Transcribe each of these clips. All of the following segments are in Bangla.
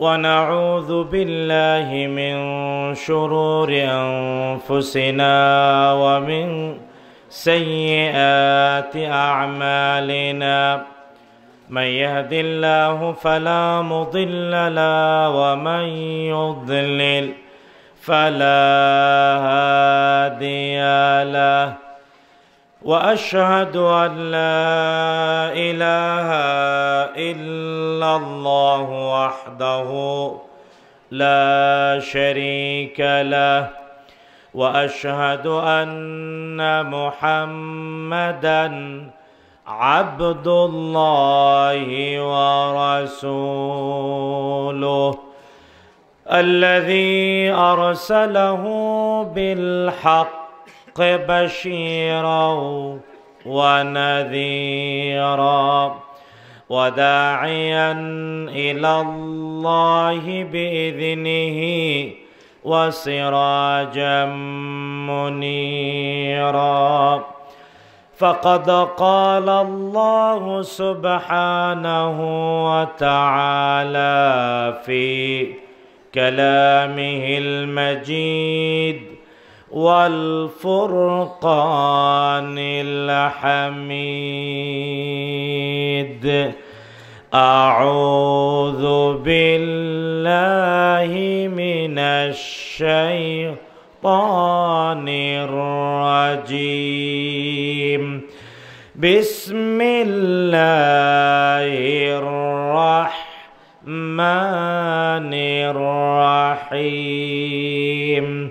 ونعوذ بالله من شرور انفسنا ومن سيئات اعمالنا من يهد الله فلا مضل له ومن يضلل فلا هادي له واشهد ان لا اله الا الله وحده لا شريك له واشهد ان محمدا عبد الله ورسوله الذي ارسله بالحق الحق بشيرا ونذيرا وداعيا الى الله باذنه وسراجا منيرا فقد قال الله سبحانه وتعالى في كلامه المجيد والفرقان الحميد أعوذ بالله من الشيطان الرجيم بسم الله الرحمن الرحيم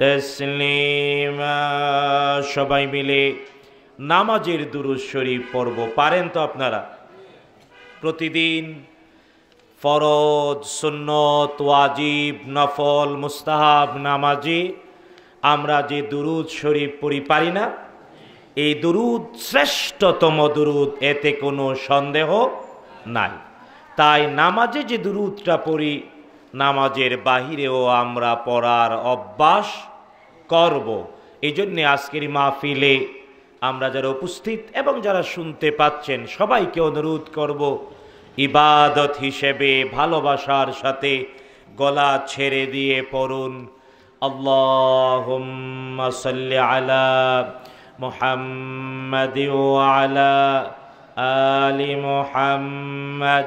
তসলিম সবাই মিলে নামাজের দুরুজ শরীফ পর্ব পারেন তো আপনারা প্রতিদিন ফরজ সুন্নত ওয়াজিব নফল মুস্তাহাব নামাজি আমরা যে দুরুদ শরীফ পড়ি পারি না এই দুরুদ শ্রেষ্ঠতম দুরুদ এতে কোনো সন্দেহ নাই তাই নামাজে যে দুরুদটা পড়ি নামাজের বাহিরেও আমরা পড়ার অভ্যাস করব এই জন্যে আজকের মাহফিলে আমরা যারা উপস্থিত এবং যারা শুনতে পাচ্ছেন সবাইকে অনুরোধ করব ইবাদত হিসেবে ভালোবাসার সাথে গলা ছেড়ে দিয়ে পড়ুন আল্লাহ আলা আলা আলি মোহাম্মদ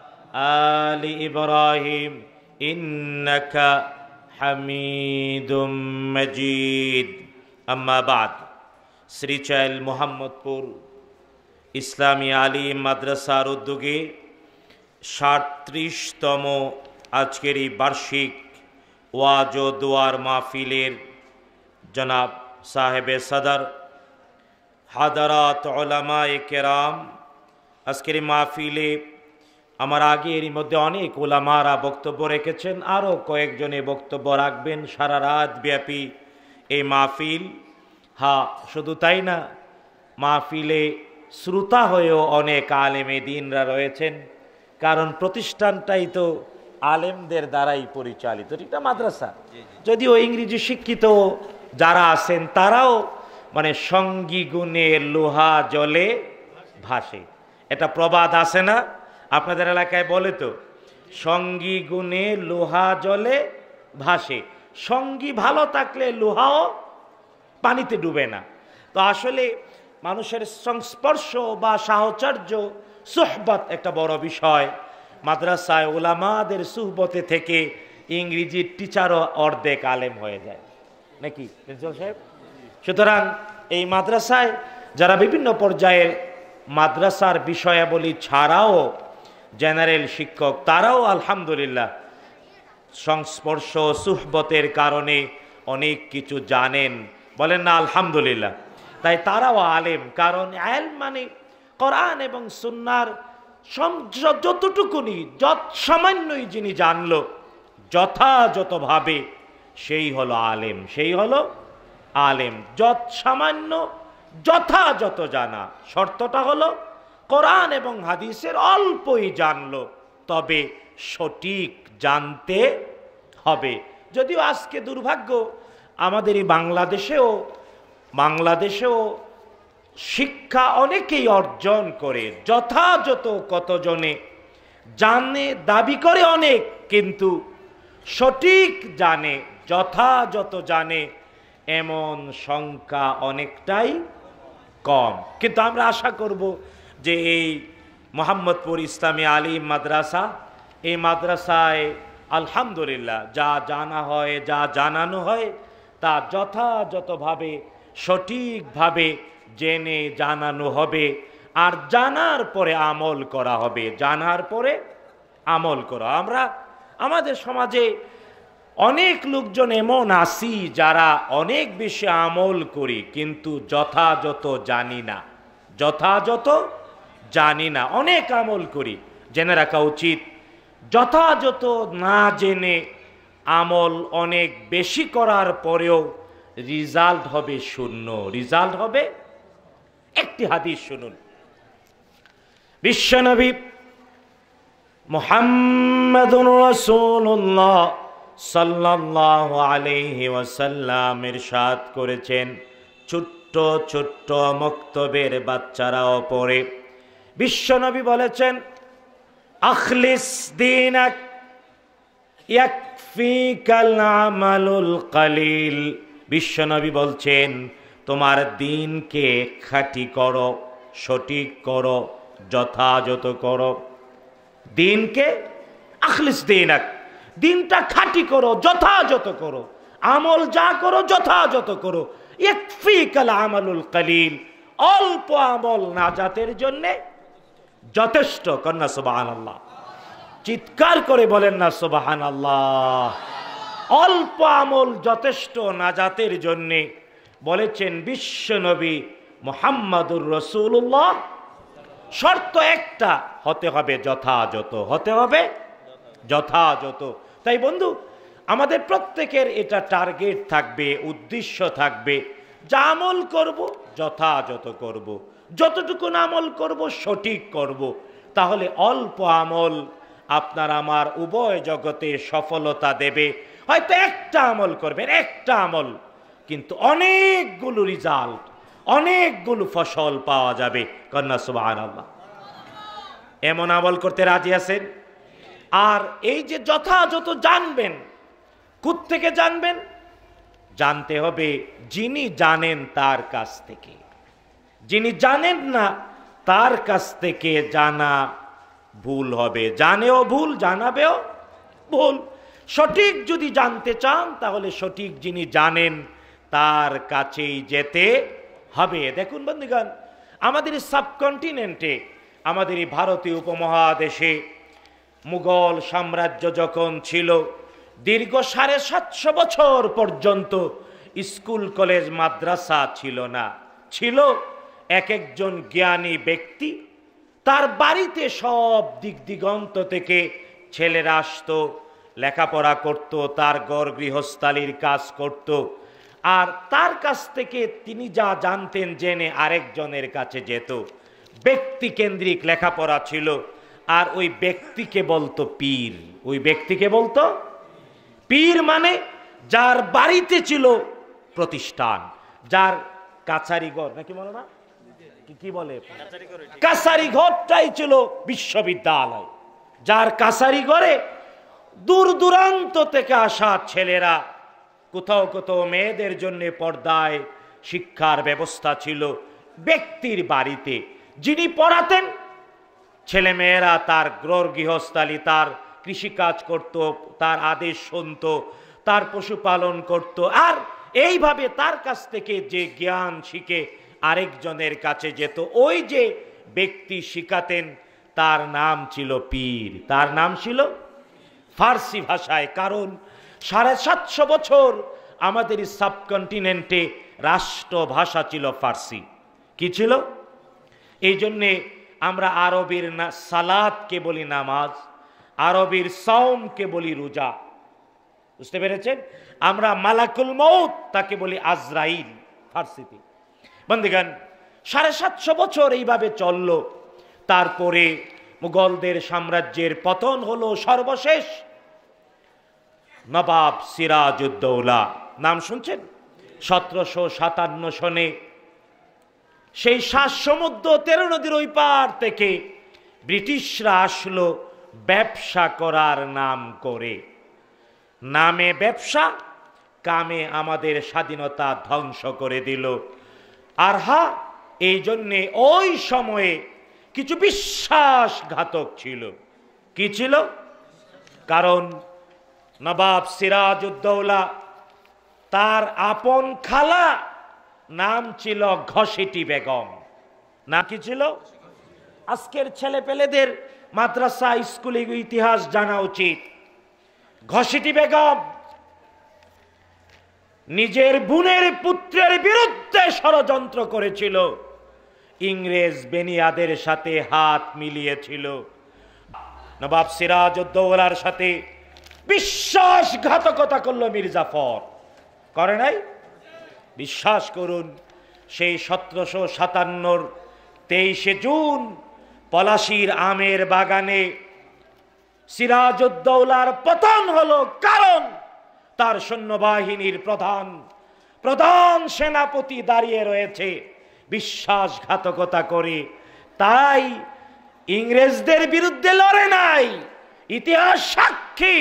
آل إبراهيم إنك حميد مجيد أما بعد শ্রীচাইল মোহাম্মদপুর ইসলামী আলী মাদ্রাসার উদ্যোগে সাঁত্রিশতম আজকের এই বার্ষিক ওয়াজ ও দোয়ার মাহফিলের জনাব সাহেবে সদর হাদারাত ওলামায়ে কেরাম আজকের এই মাহফিলে আমার আগে এরই মধ্যে অনেক ওলামারা বক্তব্য রেখেছেন আরও কয়েকজনে বক্তব্য রাখবেন সারা রাত ব্যাপী এই মাহফিল হা শুধু তাই না মাহফিলে শ্রোতা হয়েও অনেক আলেমে দিনরা রয়েছেন কারণ প্রতিষ্ঠানটাই তো আলেমদের দ্বারাই পরিচালিত এটা মাদ্রাসা যদিও ইংরেজি শিক্ষিত যারা আছেন তারাও মানে সঙ্গী গুণে লোহা জলে ভাসে এটা প্রবাদ আছে না আপনাদের এলাকায় বলে তো সঙ্গী গুণে লোহা জলে ভাসে সঙ্গী ভালো থাকলে লোহাও পানিতে ডুবে না তো আসলে মানুষের সংস্পর্শ বা সাহচর্য সোহবত একটা বড় বিষয় মাদ্রাসায় ওলামাদের সুহবতে থেকে ইংরেজির টিচারও অর্ধেক আলেম হয়ে যায় নাকি প্রিন্সিপাল সাহেব সুতরাং এই মাদ্রাসায় যারা বিভিন্ন পর্যায়ের মাদ্রাসার বিষয়াবলী ছাড়াও জেনারেল শিক্ষক তারাও আলহামদুলিল্লাহ সংস্পর্শ সুহবতের কারণে অনেক কিছু জানেন বলেন না আলহামদুলিল্লাহ তাই তারাও আলেম কারণ আল মানে কোরআন এবং সুনার যতটুকুনি যত সামান্যই যিনি জানল যথাযথভাবে সেই হলো আলেম সেই হলো আলেম যৎ সামান্য যথাযথ জানা শর্তটা হলো কোরআন এবং হাদিসের অল্পই জানলো তবে সঠিক জানতে হবে যদিও আজকে দুর্ভাগ্য আমাদের এই বাংলাদেশেও বাংলাদেশেও শিক্ষা অনেকেই অর্জন করে যথাযথ কতজনে জানে দাবি করে অনেক কিন্তু সঠিক জানে যথাযথ জানে এমন সংখ্যা অনেকটাই কম কিন্তু আমরা আশা করব যে এই মোহাম্মদপুর ইসলামী আলী মাদ্রাসা এই মাদ্রাসায় আলহামদুলিল্লাহ যা জানা হয় যা জানানো হয় তা যথাযথভাবে সঠিকভাবে জেনে জানানো হবে আর জানার পরে আমল করা হবে জানার পরে আমল করা আমরা আমাদের সমাজে অনেক লোকজন এমন আসি যারা অনেক বেশি আমল করি কিন্তু যথাযথ জানি না যথাযথ জানি না অনেক আমল করি জেনে রাখা উচিত যথাযথ না জেনে আমল অনেক বেশি করার পরেও রিজাল্ট হবে শূন্য রিজাল্ট হবে একটি হাদিস শুনুন বিশ্বনবী মোহাম্মদ রসুল্লাহ সাল্লাহ আলহি ওয়াসাল্লাম ইরশাদ করেছেন ছোট্ট ছোট্ট মক্তবের বাচ্চারাও পড়ে বিশ্বনবী বলেছেন আখলিস দিন কালিল বিশ্বনবী বলছেন তোমার দিনকে খাঁটি করো সঠিক করো যথাযথ করো দিনকে আখলিস দিন দিনটা খাঁটি করো যথাযথ করো আমল যা করো যথাযথ করো আমলুল কালিল অল্প আমল নাজাতের জন্যে যথেষ্ট কন্যা সোবাহান আল্লাহ চিৎকার করে বলেন না সোবাহান আল্লাহ অল্প আমল যথেষ্ট নাজাতের জন্যে বলেছেন বিশ্বনবী মোহাম্মদুর রসুল্লাহ শর্ত একটা হতে হবে যথাযথ হতে হবে যথাযথ তাই বন্ধু আমাদের প্রত্যেকের এটা টার্গেট থাকবে উদ্দেশ্য থাকবে যা আমল করবো যথাযথ করবো যতটুকু আমল করব সঠিক করব। তাহলে অল্প আমল আপনার আমার উভয় জগতে সফলতা দেবে হয়তো একটা আমল করবেন একটা আমল কিন্তু অনেকগুলো রিজাল্ট অনেকগুলো ফসল পাওয়া যাবে কন্যা সুবাহ আল্লাহ এমন আমল করতে রাজি আছেন আর এই যে যথাযথ জানবেন কোথেকে জানবেন জানতে হবে যিনি জানেন তার কাছ থেকে যিনি জানেন না তার কাছ থেকে জানা ভুল হবে জানেও ভুল জানাবেও ভুল সঠিক যদি জানতে চান তাহলে সঠিক যিনি জানেন তার কাছেই যেতে হবে দেখুন বন্ধুগণ আমাদের সাবকন্টিনেন্টে আমাদের এই ভারতীয় উপমহাদেশে মুঘল সাম্রাজ্য যখন ছিল দীর্ঘ সাড়ে সাতশো বছর পর্যন্ত স্কুল কলেজ মাদ্রাসা ছিল না ছিল এক একজন জ্ঞানী ব্যক্তি তার বাড়িতে সব দিক দিগন্ত থেকে ছেলেরা আসত লেখাপড়া করত তার গড় গৃহস্থালির কাজ করত আর তার কাছ থেকে তিনি যা জানতেন জেনে আরেকজনের কাছে যেত ব্যক্তিকেন্দ্রিক লেখাপড়া ছিল আর ওই ব্যক্তিকে বলতো পীর ওই ব্যক্তিকে বলতো পীর মানে যার বাড়িতে ছিল প্রতিষ্ঠান যার কাছারিগড় নাকি মনে না কি বলে কাসারি ঘরটাই ছিল বিশ্ববিদ্যালয় যার কাসারি ঘরে দূর দূরান্ত থেকে আসা ছেলেরা কোথাও কোথাও মেয়েদের জন্য পর্দায় শিক্ষার ব্যবস্থা ছিল ব্যক্তির বাড়িতে যিনি পড়াতেন ছেলে মেয়েরা তার গ্রহ গৃহস্থালি তার কৃষিকাজ করত তার আদেশ শুনত তার পশুপালন করত আর এইভাবে তার কাছ থেকে যে জ্ঞান শিখে আরেকজনের কাছে যেত ওই যে ব্যক্তি শিখাতেন তার নাম ছিল পীর তার নাম ছিল ফার্সি ভাষায় কারণ সাড়ে সাতশো বছর আমাদের সাবকন্টিনেন্টে রাষ্ট্রভাষা ছিল ফার্সি কি ছিল এই জন্যে আমরা আরবের না সালাদকে বলি নামাজ আরবের সাওমকে বলি রোজা বুঝতে পেরেছেন আমরা মালাকুল মৌত তাকে বলি আজরাইল ফার্সিতে বন্দিগান সাড়ে সাতশো বছর এইভাবে চলল তারপরে মুঘলদের সাম্রাজ্যের পতন হলো সর্বশেষ নবাব সিরাজউদ্দৌলা নাম শুনছেন সতেরোশো সাতান্ন সনে সেই শ্বাস সমুদ্র তেরো নদীর ওই পার থেকে ব্রিটিশরা আসলো ব্যবসা করার নাম করে নামে ব্যবসা কামে আমাদের স্বাধীনতা ধ্বংস করে দিল আর হা এই জন্যে ওই সময়ে কিছু বিশ্বাসঘাতক ছিল কি ছিল কারণ নবাব সিরাজউদ্দৌলা তার আপন খালা নাম ছিল ঘসেটি বেগম না কি ছিল আজকের ছেলে পেলেদের মাদ্রাসা স্কুলে ইতিহাস জানা উচিত ঘসেটি বেগম নিজের বোনের পুত্রের বিরুদ্ধে ষড়যন্ত্র করেছিল ইংরেজ বেনিয়াদের সাথে হাত মিলিয়েছিল নবাব সিরাজউদ্দৌলার সাথে বিশ্বাসঘাতকতা করল মির্জাফর করে নাই বিশ্বাস করুন সেই সতেরোশো সাতান্নর তেইশে জুন পলাশির আমের বাগানে সিরাজউদ্দৌলার পতন হলো কারণ তার সৈন্যবাহিনীর প্রধান প্রধান সেনাপতি দাঁড়িয়ে রয়েছে বিশ্বাসঘাতকতা করে তাই ইংরেজদের বিরুদ্ধে লড়ে নাই ইতিহাস সাক্ষী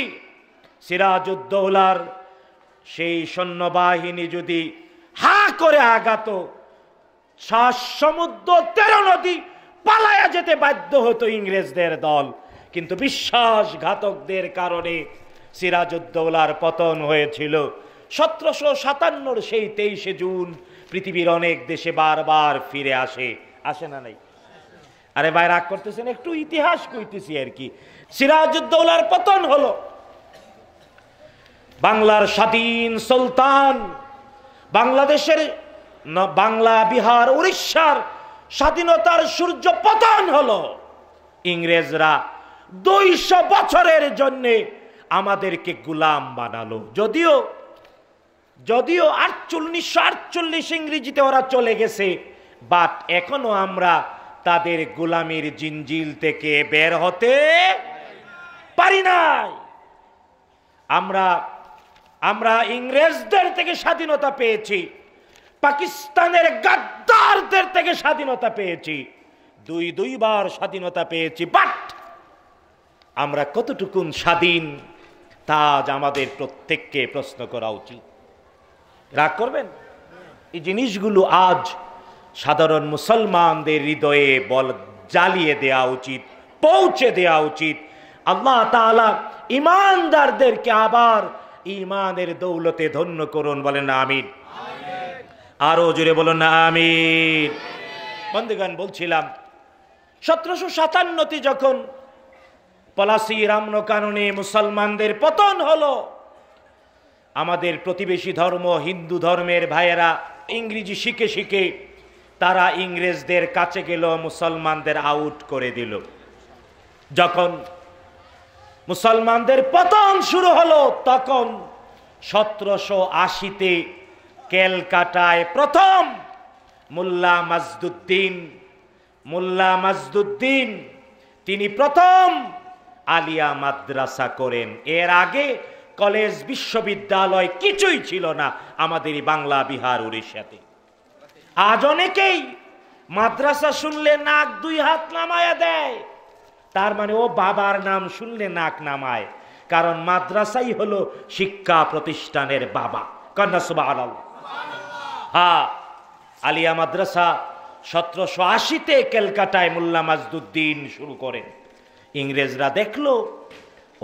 সিরাজউদ্দৌলার সেই সৈন্যবাহিনী যদি হা করে আগাত শ্বাস সমুদ্র তেরো নদী পালায়া যেতে বাধ্য হতো ইংরেজদের দল কিন্তু বিশ্বাসঘাতকদের কারণে সিরাজউদ্দৌলার পতন হয়েছিল সতেরোশো সাতান্নর সেই তেইশে জুন পৃথিবীর অনেক দেশে বারবার ফিরে আসে আসে না নাই আরে ভাই রাগ করতেছেন একটু ইতিহাস কইতেছি আর কি সিরাজউদ্দৌলার পতন হলো বাংলার স্বাধীন সুলতান বাংলাদেশের বাংলা বিহার উড়িষ্যার স্বাধীনতার সূর্য পতন হলো ইংরেজরা দুইশো বছরের জন্যে আমাদেরকে গুলাম বানালো যদিও যদিও আটচল্লিশশো আটচল্লিশ ইংরেজিতে ওরা চলে গেছে বাট এখনো আমরা তাদের গুলামের জিঞ্জিল থেকে বের হতে পারি নাই আমরা আমরা ইংরেজদের থেকে স্বাধীনতা পেয়েছি পাকিস্তানের গাদ্দারদের থেকে স্বাধীনতা পেয়েছি দুই দুইবার স্বাধীনতা পেয়েছি বাট আমরা কতটুকুন স্বাধীন তা আজ আমাদের প্রত্যেককে প্রশ্ন করা উচিত রাগ করবেন এই জিনিসগুলো আজ সাধারণ মুসলমানদের হৃদয়ে বল জ্বালিয়ে দেওয়া উচিত পৌঁছে দেওয়া উচিত আল্লাহ তালা ইমানদারদেরকে আবার ইমানের দৌলতে ধন্য করুন বলেন না আরো জুড়ে বলুন না আমির বলছিলাম সতেরোশো সাতান্নতে যখন পলাশি রামনকাননে মুসলমানদের পতন হলো আমাদের প্রতিবেশী ধর্ম হিন্দু ধর্মের ভাইয়েরা ইংরেজি শিখে শিখে তারা ইংরেজদের কাছে গেল মুসলমানদের আউট করে দিল যখন মুসলমানদের পতন শুরু হলো তখন সতেরোশো আশিতে ক্যালকাটায় প্রথম মোল্লা মাজদুদ্দিন মোল্লা মাজদুদ্দিন তিনি প্রথম আলিয়া মাদ্রাসা করেন এর আগে কলেজ বিশ্ববিদ্যালয় কিছুই ছিল না আমাদের বাংলা বিহার উড়িষ্যাতে আজ অনেকেই মাদ্রাসা শুনলে নাক দুই হাত নামায়া দেয় তার মানে ও বাবার নাম শুনলে নাক নামায় কারণ মাদ্রাসাই হলো শিক্ষা প্রতিষ্ঠানের বাবা কন্যা সুবাহ হ্যাঁ আলিয়া মাদ্রাসা সতেরোশো আশিতে ক্যালকাটায় মোল্লা মাজদুদ্দিন শুরু করেন ইংরেজরা দেখলো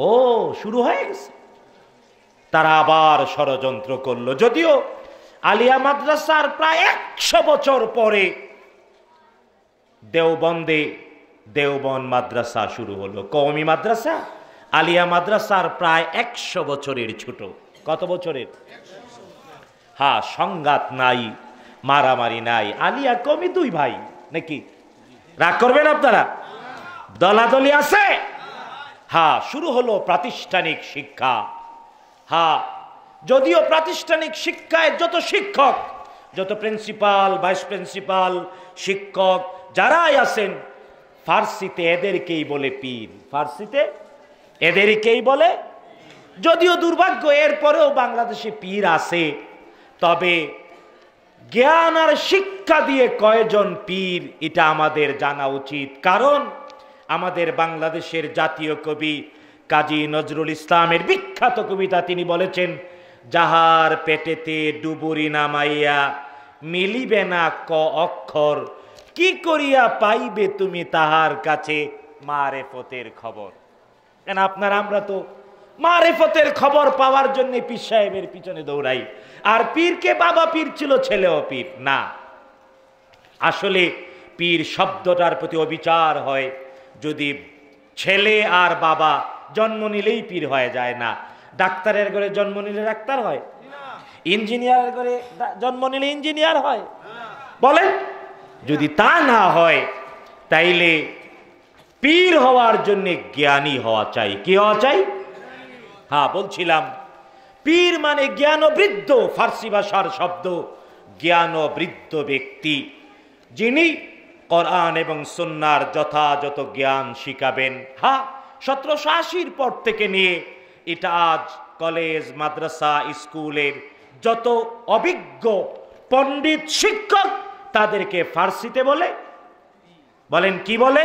ও শুরু হয়ে গেছে তারা আবার ষড়যন্ত্র করলো যদিও আলিয়া মাদ্রাসার প্রায় একশো বছর পরে দেওবন্দে দেওবন মাদ্রাসা শুরু হলো কৌমি মাদ্রাসা আলিয়া মাদ্রাসার প্রায় একশো বছরের ছোট কত বছরের হ্যাঁ সংঘাত নাই মারামারি নাই আলিয়া কমি দুই ভাই নাকি রাগ করবেন আপনারা দলাদলি আছে হ্যাঁ শুরু হলো প্রাতিষ্ঠানিক শিক্ষা হ্যাঁ যদিও প্রাতিষ্ঠানিক শিক্ষায় যত শিক্ষক যত প্রিন্সিপাল ভাইস প্রিন্সিপাল শিক্ষক যারাই আছেন ফার্সিতে এদেরকেই বলে পীর ফার্সিতে এদেরকেই বলে যদিও দুর্ভাগ্য এরপরেও বাংলাদেশে পীর আছে তবে জ্ঞান আর শিক্ষা দিয়ে কয়জন পীর এটা আমাদের জানা উচিত কারণ আমাদের বাংলাদেশের জাতীয় কবি কাজী নজরুল ইসলামের বিখ্যাত কবিতা তিনি বলেছেন যাহার পেটেতে ডুবুরি নামাইয়া মিলিবে না ক অক্ষর কি করিয়া পাইবে তুমি তাহার কাছে মারেফতের খবর কেন আপনার আমরা তো মারেফতের খবর পাওয়ার জন্য পীর সাহেবের পিছনে দৌড়াই আর পীরকে বাবা পীর ছিল ছেলেও পীর না আসলে পীর শব্দটার প্রতি অবিচার হয় যদি ছেলে আর বাবা জন্ম নিলেই পীর হয়ে যায় না ডাক্তারের ঘরে জন্ম নিলে ডাক্তার হয় ইঞ্জিনিয়ারের ঘরে জন্ম নিলে ইঞ্জিনিয়ার হয় বলেন যদি তা না হয় তাইলে পীর হওয়ার জন্য জ্ঞানী হওয়া চাই কি হওয়া চাই হ্যাঁ বলছিলাম পীর মানে জ্ঞান বৃদ্ধ ফার্সি ভাষার শব্দ জ্ঞান বৃদ্ধ ব্যক্তি যিনি কোরআন এবং সন্ন্যার যথাযথ জ্ঞান শিখাবেন হা সতেরোশো আশির পর থেকে নিয়ে এটা আজ কলেজ মাদ্রাসা স্কুলের যত অভিজ্ঞ পণ্ডিত শিক্ষক তাদেরকে ফার্সিতে বলে বলেন কি বলে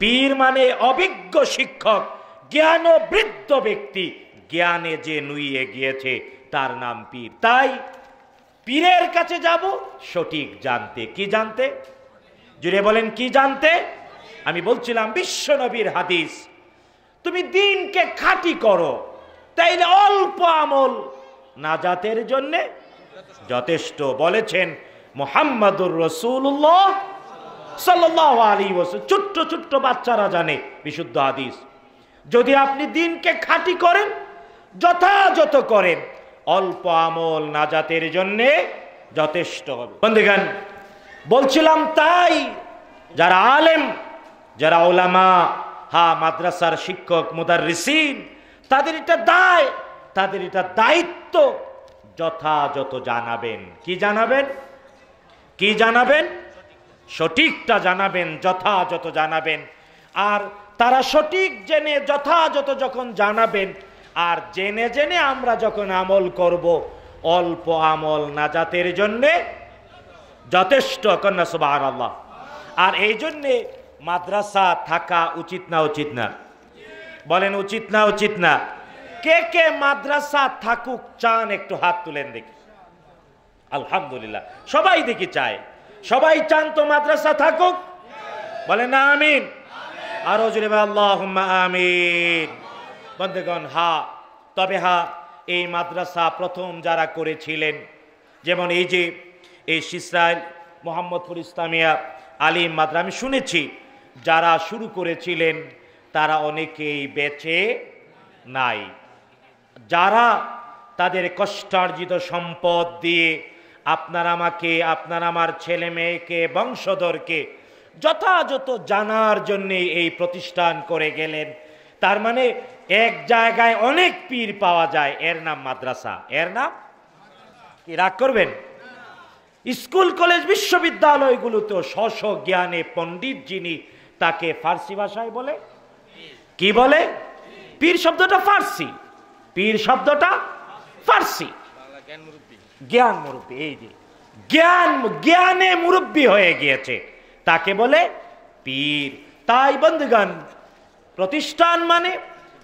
পীর মানে অভিজ্ঞ শিক্ষক জ্ঞান বৃদ্ধ ব্যক্তি জ্ঞানে যে নুইয়ে গিয়েছে তার নাম পীর তাই পীরের কাছে যাব সঠিক জানতে কি জানতে জুড়ে বলেন কি জানতে আমি বলছিলাম বিশ্ব নবীর হাদিস তুমি দিনকে খাঁটি করো তাইলে অল্প আমল না জাতের জন্যে যথেষ্ট বলেছেন মোহাম্মদুর রসুল্লাহ ছোট্ট ছোট্ট বাচ্চারা জানে বিশুদ্ধ হাদিস যদি আপনি দিনকে খাঁটি করেন যথাযথ করেন অল্প আমল নাজাতের জন্যে যথেষ্ট হবে বন্ধুগান বলছিলাম তাই যারা আলেম যারা ওলামা হা মাদ্রাসার শিক্ষক মুদার রিসিন তাদের এটা দায় তাদের এটা দায়িত্ব যথাযথ জানাবেন কি জানাবেন কি জানাবেন সঠিকটা জানাবেন যথাযথ জানাবেন আর তারা সঠিক জেনে যথাযথ যখন জানাবেন আর জেনে জেনে আমরা যখন আমল করব অল্প আমল নাজাতের জন্যে যথেষ্ট কন্যা সুবাহ আল্লাহ আর এই জন্যে মাদ্রাসা থাকা উচিত না উচিত না বলেন উচিত না উচিত না কে কে মাদ্রাসা থাকুক চান একটু হাত তুলেন দেখি আলহামদুলিল্লাহ সবাই দেখি চায় সবাই চান তো মাদ্রাসা থাকুক বলে না আমিন আরো জুড়ে আল্লাহ আমিন বন্ধুগণ হা তবে হা এই মাদ্রাসা প্রথম যারা করেছিলেন যেমন এই যে এই সিসরাইল মোহাম্মদপুর ইসলামিয়া আলী মাদ্রা আমি শুনেছি যারা শুরু করেছিলেন তারা অনেকেই বেঁচে নাই যারা তাদের কষ্টার্জিত সম্পদ দিয়ে আপনার আমাকে আপনার আমার ছেলে মেয়েকে বংশধরকে যথাযথ জানার জন্যে এই প্রতিষ্ঠান করে গেলেন তার মানে এক জায়গায় অনেক পীর পাওয়া যায় এর নাম মাদ্রাসা এর নাম কি রাগ করবেন স্কুল কলেজ বিশ্ববিদ্যালয়গুলোতেও শশ জ্ঞানে পণ্ডিত যিনি তাকে ফার্সি ভাষায় বলে কি বলে পীর শব্দটা ফার্সি পীর শব্দটা ফার্সি জ্ঞান মুরব্বী এই যে জ্ঞান জ্ঞানে মুরব্বী হয়ে গিয়েছে তাকে বলে পীর তাই বন্ধুগান প্রতিষ্ঠান মানে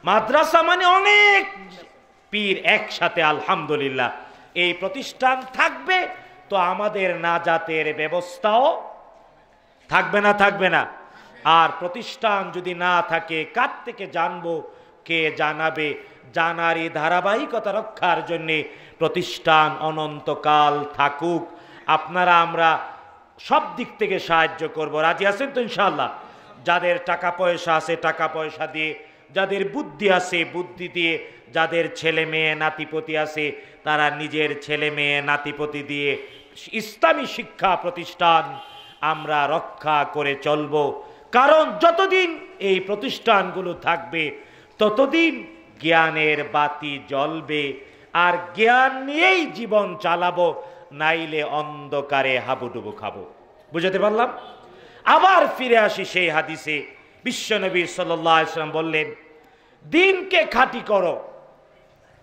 মাদ্রাসা মানে অনেক পীর একসাথে আলহামদুলিল্লাহ এই প্রতিষ্ঠান থাকবে তো আমাদের নাজাতের ব্যবস্থাও থাকবে না থাকবে না আর প্রতিষ্ঠান যদি না থাকে কার থেকে জানবো কে জানাবে জানার এই ধারাবাহিকতা রক্ষার জন্যে প্রতিষ্ঠান অনন্তকাল থাকুক আপনারা আমরা সব দিক থেকে সাহায্য করব রাজি আছেন তো ইনশাল্লাহ যাদের টাকা পয়সা আছে টাকা পয়সা দিয়ে যাদের বুদ্ধি আছে বুদ্ধি দিয়ে যাদের ছেলে মেয়ে নাতিপতি আছে তারা নিজের ছেলে মেয়ে নাতিপতি দিয়ে ইসলামী শিক্ষা প্রতিষ্ঠান আমরা রক্ষা করে চলব কারণ যতদিন এই প্রতিষ্ঠানগুলো থাকবে ততদিন জ্ঞানের বাতি জ্বলবে আর জ্ঞান নিয়েই জীবন চালাবো নাইলে অন্ধকারে হাবুডুবু খাবো বুঝাতে পারলাম আবার ফিরে আসি সেই হাদিসে বিশ্বনবী সাল্লাম বললেন দিনকে খাটি করো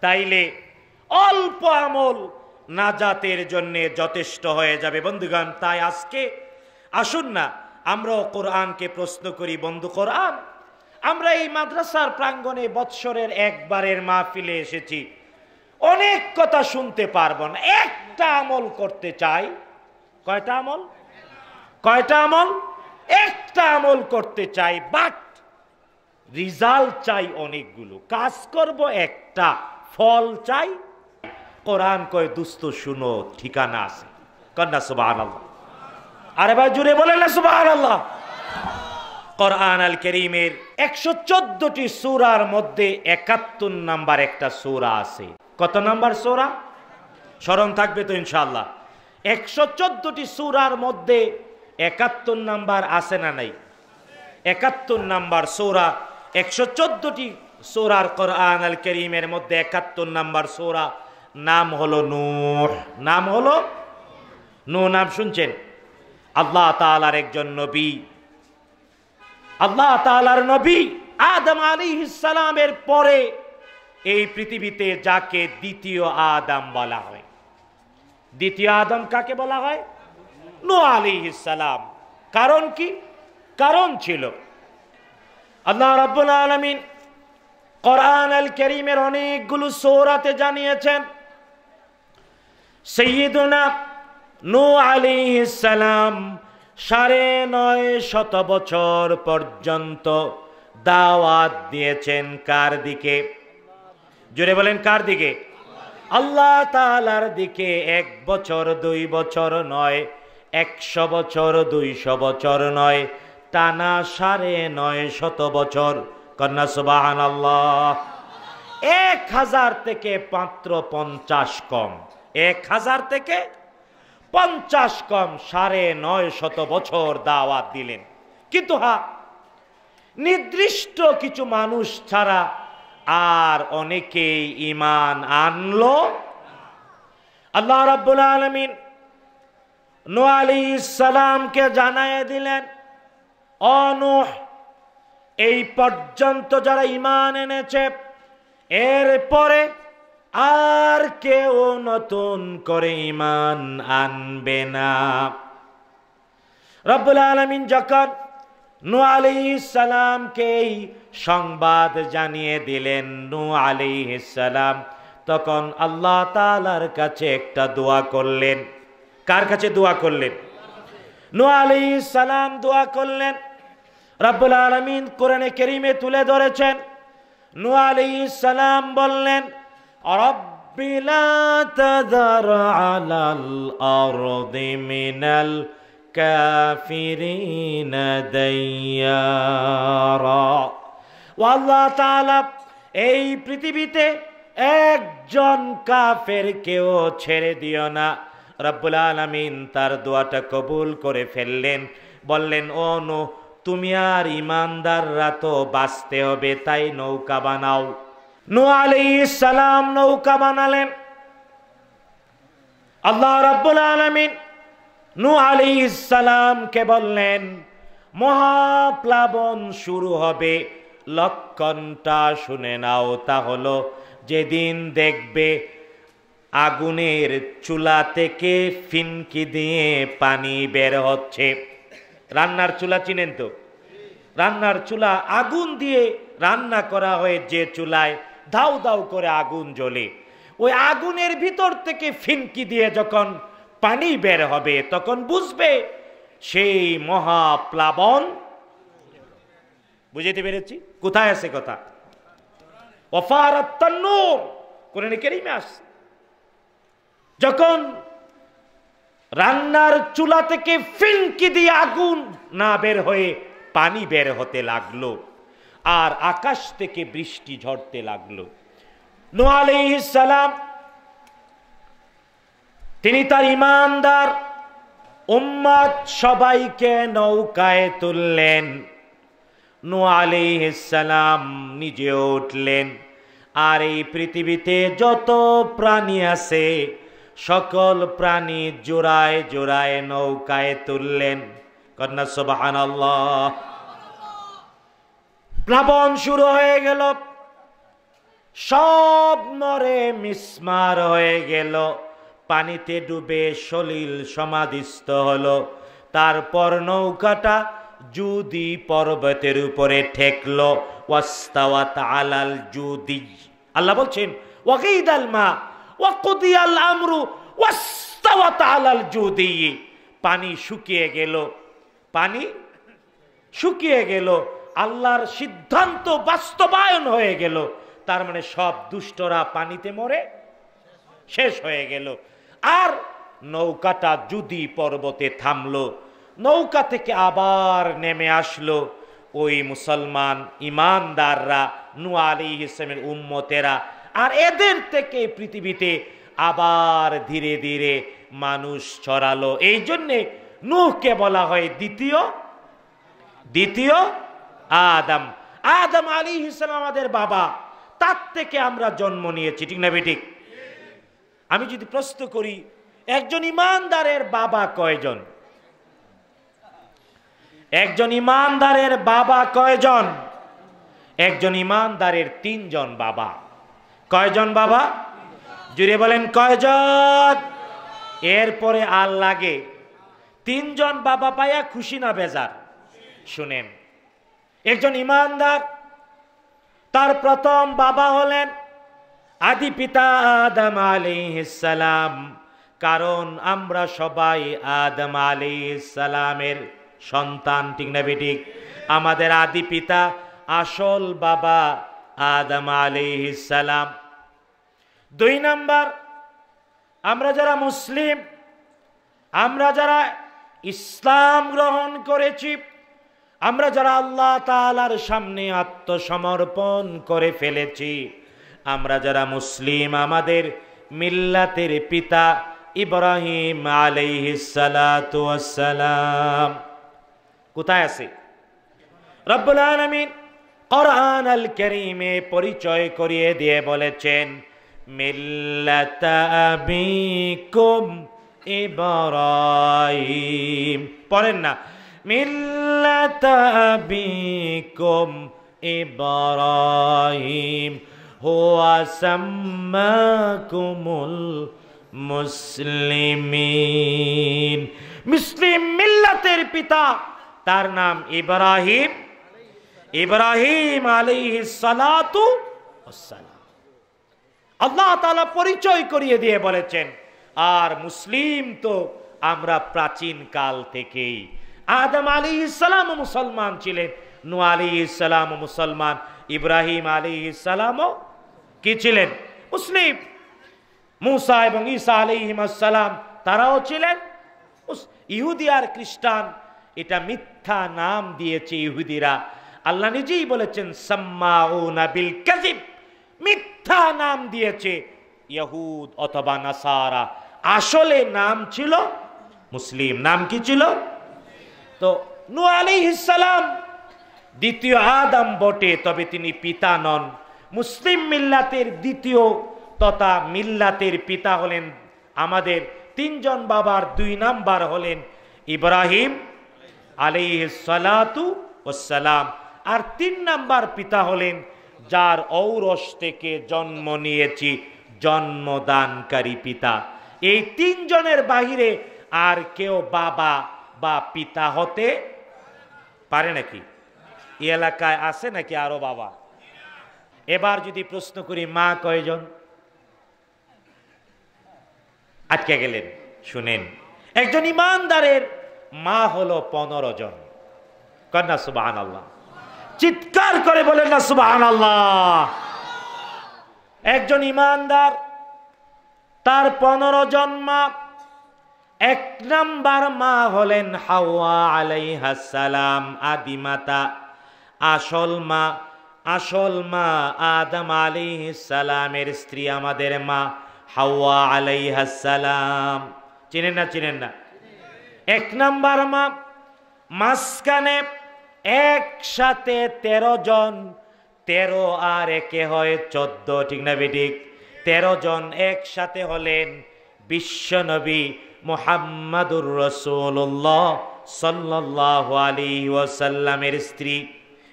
তাইলে অল্প আমল নাজাতের জন্যে যথেষ্ট হয়ে যাবে বন্ধুগণ তাই আজকে আসুন না আমরাও কোরআনকে প্রশ্ন করি বন্ধু কোরআন আমরা এই মাদ্রাসার প্রাঙ্গণে বৎসরের একবারের মাহফিলে এসেছি অনেক কথা শুনতে পারব না একটা আমল করতে চাই কয়টা আমল কয়টা আমল একটা আমল করতে চাই বাট রিজাল্ট চাই অনেকগুলো কাজ করব একটা ফল চাই কোরআন কয় দুস্ত শুনো ঠিকানা আছে কন্যা সুবাহ আল্লাহ আরে ভাই জুড়ে বলেন না সুবাহ আল্লাহ কোরআন আল করিমের একশো চোদ্দটি সুরার মধ্যে একাত্তর নাম্বার একটা সুরা আছে কত নাম্বার সুরা স্মরণ থাকবে তো ইনশাল্লাহ একশো চোদ্দটি সুরার মধ্যে একাত্তর নাম্বার আছে না নাই একাত্তর নাম্বার সৌরা একশো চোদ্দটি সোরার কোরআন আল করিমের মধ্যে একাত্তর নাম্বার সোরা নাম হলো নূহ নাম হলো নু নাম শুনছেন আল্লাহ তালার একজন নবী আল্লাহ তালার নবী আদম আলী ইসালামের পরে এই পৃথিবীতে যাকে দ্বিতীয় আদম বলা হয় দ্বিতীয় আদম কাকে বলা হয় নো আলী ইসালাম কারণ কি কারণ ছিল আল্লাহ রব্বুল আলমিন আল করিমের অনেকগুলো সৌরাতে জানিয়েছেন সৈয়দুনা নু আলী সালাম সাড়ে নয় শত বছর পর্যন্ত দাওয়াত দিয়েছেন কার দিকে জুড়ে বলেন কার দিকে আল্লাহ তালার দিকে এক বছর দুই বছর নয় একশো বছর দুইশো বছর নয় টানা সাড়ে নয় শত বছর কন্যা সুবাহান আল্লাহ এক হাজার থেকে পাত্র পঞ্চাশ কম এক হাজার থেকে পঞ্চাশ কম সাড়ে নয় শত বছর দাওয়াত দিলেন কিন্তু হা নির্দিষ্ট কিছু মানুষ ছাড়া আর অনেকেই ইমান আনলো আল্লাহ রাবুল আলমিন নোয়ালি ইসালামকে জানায় দিলেন অনু এই পর্যন্ত যারা ইমান এনেছে এরপরে আর কেউ নতুন করে ইমান আনবে না রব্বুল আলমিন যখন নু আলি সংবাদ জানিয়ে দিলেন নু আলি সালাম তখন আল্লাহ তালার কাছে একটা দোয়া করলেন কার কাছে দোয়া করলেন নু আলি সালাম দোয়া করলেন রব্বুল আলমিন কোরআনে কেরিমে তুলে ধরেছেন নু আলি সালাম বললেন رب لا تذر على الأرض من الكافرين ديارا والله تعالى এই পৃথিবীতে একজন কাফের কেউ ছেড়ে দিও না রব্বুল আলমিন তার দোয়াটা কবুল করে ফেললেন বললেন ও নো তুমি আর ইমানদাররা তো বাঁচতে হবে তাই নৌকা বানাও নো সালাম নৌকা বানালেন আল্লাহ রব্বুল আলমিন নু আলি ইসালামকে বললেন মহাপ্লাবন শুরু হবে লক্ষণটা শুনে নাও তা হলো যেদিন দেখবে আগুনের চুলা থেকে ফিনকি দিয়ে পানি বের হচ্ছে রান্নার চুলা চিনেন তো রান্নার চুলা আগুন দিয়ে রান্না করা হয় যে চুলায় দাউ দাউ করে আগুন জ্বলে ওই আগুনের ভিতর থেকে ফিনকি দিয়ে যখন পানি বের হবে তখন বুঝবে সেই মহাপ্লাবন বুঝতে পেরেছি কোথায় আছে কথা অফারাত্তান্নুর কোরআনে কেরিমে আসছে যখন রান্নার চুলা থেকে ফিনকি দিয়ে আগুন না বের হয়ে পানি বের হতে লাগলো আর আকাশ থেকে বৃষ্টি ঝরতে লাগলো সালাম তিনি তার ইমানদার উম্মাদ সবাইকে নৌকায় তুললেন নু নিজে উঠলেন আর এই পৃথিবীতে যত প্রাণী আছে সকল প্রাণী জোড়ায় জোড়ায় নৌকায় তুললেন কন্যা সোবাহান আল্লাহ প্লাবন শুরু হয়ে গেল সব নরে মিসমার হয়ে গেল পানিতে ডুবে সলিল সমাধিস্থ হলো তারপর নৌকাটা জুদি পর্বতের উপরে ঠেকল ওয়াস্তাওয়াত আলাল জুদি আল্লাহ বলছেন ওয়াকিদ আল মা ওয়াকুদি আল আমরু ওয়াস্তাওয়াত আলাল জুদি পানি শুকিয়ে গেল পানি শুকিয়ে গেল আল্লাহর সিদ্ধান্ত বাস্তবায়ন হয়ে গেল তার মানে সব দুষ্টরা পানিতে মরে শেষ হয়ে গেল আর নৌকাটা যদি পর্বতে থামলো নৌকা থেকে আবার নেমে আসলো ওই মুসলমান ইমানদাররা নুয়া আলী ইসলামের উম্মতেরা আর এদের থেকে পৃথিবীতে আবার ধীরে ধীরে মানুষ ছড়ালো এই জন্যে নুহকে বলা হয় দ্বিতীয় দ্বিতীয় আদম আদম আলী ইসলাম আমাদের বাবা তার থেকে আমরা জন্ম নিয়েছি ঠিক না বেঠিক আমি যদি প্রশ্ন করি একজন ইমানদারের বাবা কয়জন একজন ইমানদারের বাবা কয়জন একজন ইমানদারের তিনজন বাবা কয়জন বাবা জুড়ে বলেন কয়জন এরপরে আর লাগে তিনজন বাবা পাইয়া খুশি না বেজার শুনেন একজন ইমানদার তার প্রথম বাবা হলেন আদি পিতা আদম সালাম কারণ আমরা সবাই আদম আলী সালামের সন্তান ঠিক না বেটিক আমাদের আদি পিতা আসল বাবা আদম আলী সালাম দুই নাম্বার আমরা যারা মুসলিম আমরা যারা ইসলাম গ্রহণ করেছি আমরা যারা আল্লাহ তালার সামনে আত্মসমর্পণ করে ফেলেছি আমরা যারা মুসলিম আমাদের মিল্লাতের পিতা ইব্রাহিম আলাইহিসালাম কোথায় আছে রব্বুল আলমিন কোরআন আল করিমে পরিচয় করিয়ে দিয়ে বলেছেন মিল্লাতাবিকুম ইব্রাহিম পড়েন না মিল্লাতাবিকুম ইব্রাহিম হুয়া সাম্মাকুমুল মুসলিমিন মুসলিম মিল্লাতের পিতা তার নাম ইব্রাহিম ইব্রাহিম আলিহি সালাতু আল্লাহ তালা পরিচয় করিয়ে দিয়ে বলেছেন আর মুসলিম তো আমরা প্রাচীন কাল থেকেই আদম আলী ইসলাম মুসলমান ছিলেন নু আলী ইসলাম মুসলমান ইব্রাহিম আলী ইসলাম কি ছিলেন মুসলিম মুসা এবং ঈসা আলী ইমাসালাম তারাও ছিলেন ইহুদি আর খ্রিস্টান এটা মিথ্যা নাম দিয়েছে ইহুদিরা আল্লাহ নিজেই বলেছেন নাবিল কাজিব মিথ্যা নাম দিয়েছে ইহুদ অথবা নাসারা আসলে নাম ছিল মুসলিম নাম কি ছিল তো নু আলী ইসালাম দ্বিতীয় আদাম বটে তবে তিনি পিতা নন মুসলিম মিল্লাতের দ্বিতীয় তথা মিল্লাতের পিতা হলেন আমাদের তিনজন বাবার দুই নাম্বার হলেন ইব্রাহিম আলিহালাতু ওসালাম আর তিন নাম্বার পিতা হলেন যার ঔরস থেকে জন্ম নিয়েছি জন্মদানকারী পিতা এই তিনজনের বাহিরে আর কেউ বাবা বা পিতা হতে পারে নাকি এই এলাকায় আছে নাকি আরো বাবা এবার যদি প্রশ্ন করি মা কয়জন আটকে গেলেন শুনেন একজন ইমানদারের মা হলো পনেরো জন কন্যা সুবাহান আল্লাহ চিৎকার করে বলেন না সুবাহান আল্লাহ একজন ইমানদার তার পনেরো জন মা এক নাম্বার মা হলেন হাওয়া আদি আদিমাতা আসল মা আসল মা আদম সালামের স্ত্রী আমাদের মা হাওয়া হাসালাম চিনেন না চিনেন না এক নাম্বার মা মাঝখানে একসাথে তেরো জন তেরো আর একে হয় চোদ্দ ঠিক না বেটিক তেরো জন একসাথে হলেন বিশ্বনবী মোহাম্মদুর রসুল্লাহ সাল্লাহ আলী ওয়াসাল্লামের স্ত্রী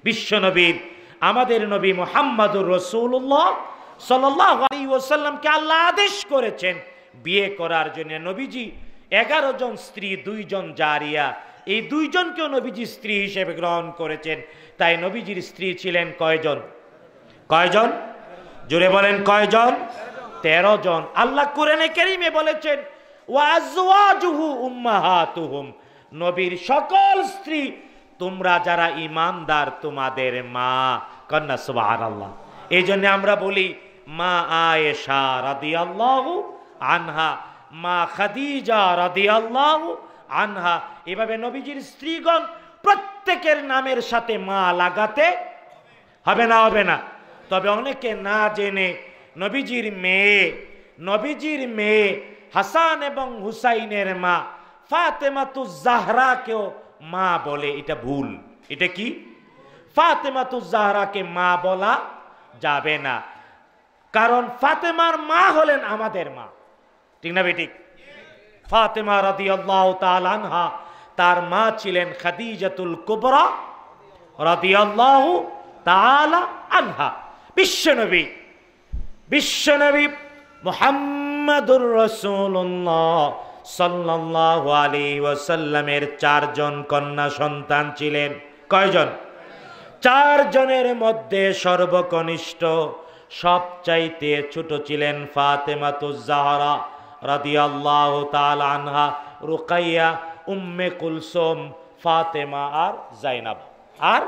বিশ্বনবীর আমাদের নবী মোহাম্মদুর রসুল্লাহ সাল্লাহ আলী ওয়াসাল্লামকে আল্লাহ আদেশ করেছেন বিয়ে করার জন্য নবীজি এগারো জন স্ত্রী দুইজন জারিয়া এই দুইজনকেও নবীজি স্ত্রী হিসেবে গ্রহণ করেছেন তাই নবীজির স্ত্রী ছিলেন কয়জন কয়জন জুড়ে বলেন কয়জন তেরো জন আল্লাহ কোরআনে কেরিমে বলেছেন ওয়াজওয়াজুহু নবীর সকল স্ত্রী তোমরা যারা ইমানদার তোমাদের মা কন্যা আল্লাহ এই জন্য আমরা বলি মা আয়েশা আল্লাহ আনহা মা খাদিজা আল্লাহ আনহা এভাবে নবীজির স্ত্রীগণ প্রত্যেকের নামের সাথে মা লাগাতে হবে না হবে না তবে অনেকে না জেনে নবীজির মেয়ে নবীজির মেয়ে হাসান এবং হুসাইনের মা ফাতেমাতু জাহরাকেও মা বলে এটা ভুল এটা কি ফাতেমাতু জাহরাকে মা বলা যাবে না কারণ ফাতেমার মা হলেন আমাদের মা ঠিক না বেটিক ফাতেমা রাদি আল্লাহ তালানহা তার মা ছিলেন খাদিজাতুল কুবরা রাদি আল্লাহ তালা আনহা বিশ্বনবী বিশ্বনবী মোহাম্মদ মুহাম্মাদুর রসুল্লাহ সাল্লাহ আলী ওয়াসাল্লামের চারজন কন্যা সন্তান ছিলেন কয়জন চারজনের মধ্যে সর্বকনিষ্ঠ সবচাইতে ছোট ছিলেন ফাতেমাতুজাহরা রাদি আল্লাহ আনহা রুকাইয়া উম্মে কুলসোম ফাতেমা আর জাইনাব আর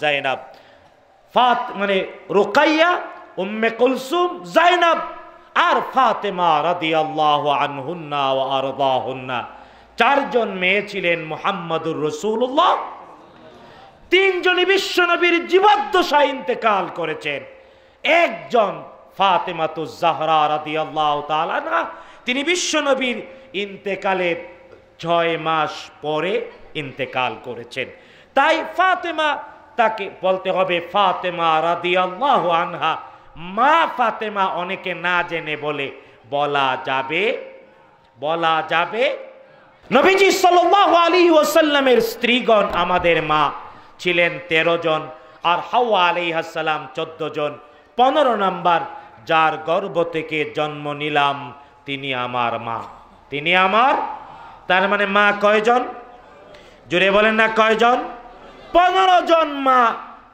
জাইনাব ফাত মানে রুকাইয়া উম্মে কুলসুম জাইনাব আর ফাতেমা রাদি আল্লাহ আনহুন্না ও আরদাহুন্না চারজন মেয়ে ছিলেন মোহাম্মদুর রসুল্লাহ তিনজনই বিশ্বনবীর জীবদ্দশা ইন্তেকাল করেছেন একজন জাহরা রাদি আল্লাহ তালানা তিনি বিশ্বনবীর ইন্তেকালের ছয় মাস পরে ইন্তেকাল করেছেন তাই ফাতেমা তাকে বলতে হবে ফাতেমা রাদি আল্লাহ আনহা মা ফাতেমা অনেকে না জেনে বলে বলা যাবে বলা যাবে নবীজি সাল্লাহ আলী ওসাল্লামের স্ত্রীগণ আমাদের মা ছিলেন ১৩ জন আর হাওয়া আলী হাসালাম চোদ্দ জন পনেরো নাম্বার যার গর্ভ থেকে জন্ম নিলাম তিনি আমার মা তিনি আমার তার মানে মা কয়জন জুড়ে বলেন না কয়জন পনেরো জন মা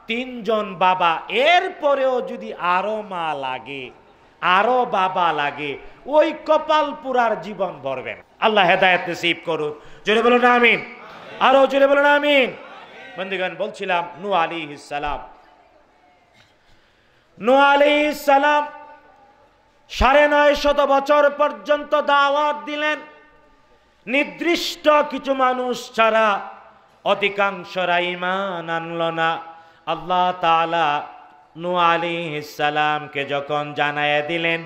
তিনজন বাবা এরপরেও যদি আরো মা লাগে আরো বাবা লাগে ওই কপাল পুরার জীবন ভরবেন আল্লাহ হেদায়ত নসিব করুন জোরে বলুন আমিন আরো জোরে বলুন আমিন বন্ধুগণ বলছিলাম নু আলী ইসালাম নু আলী ইসালাম সাড়ে নয় শত বছর পর্যন্ত দাওয়াত দিলেন নির্দিষ্ট কিছু মানুষ ছাড়া অধিকাংশরা ইমান আনল না আল্লাহ তালা নু আলী ইসালামকে যখন জানাইয়া দিলেন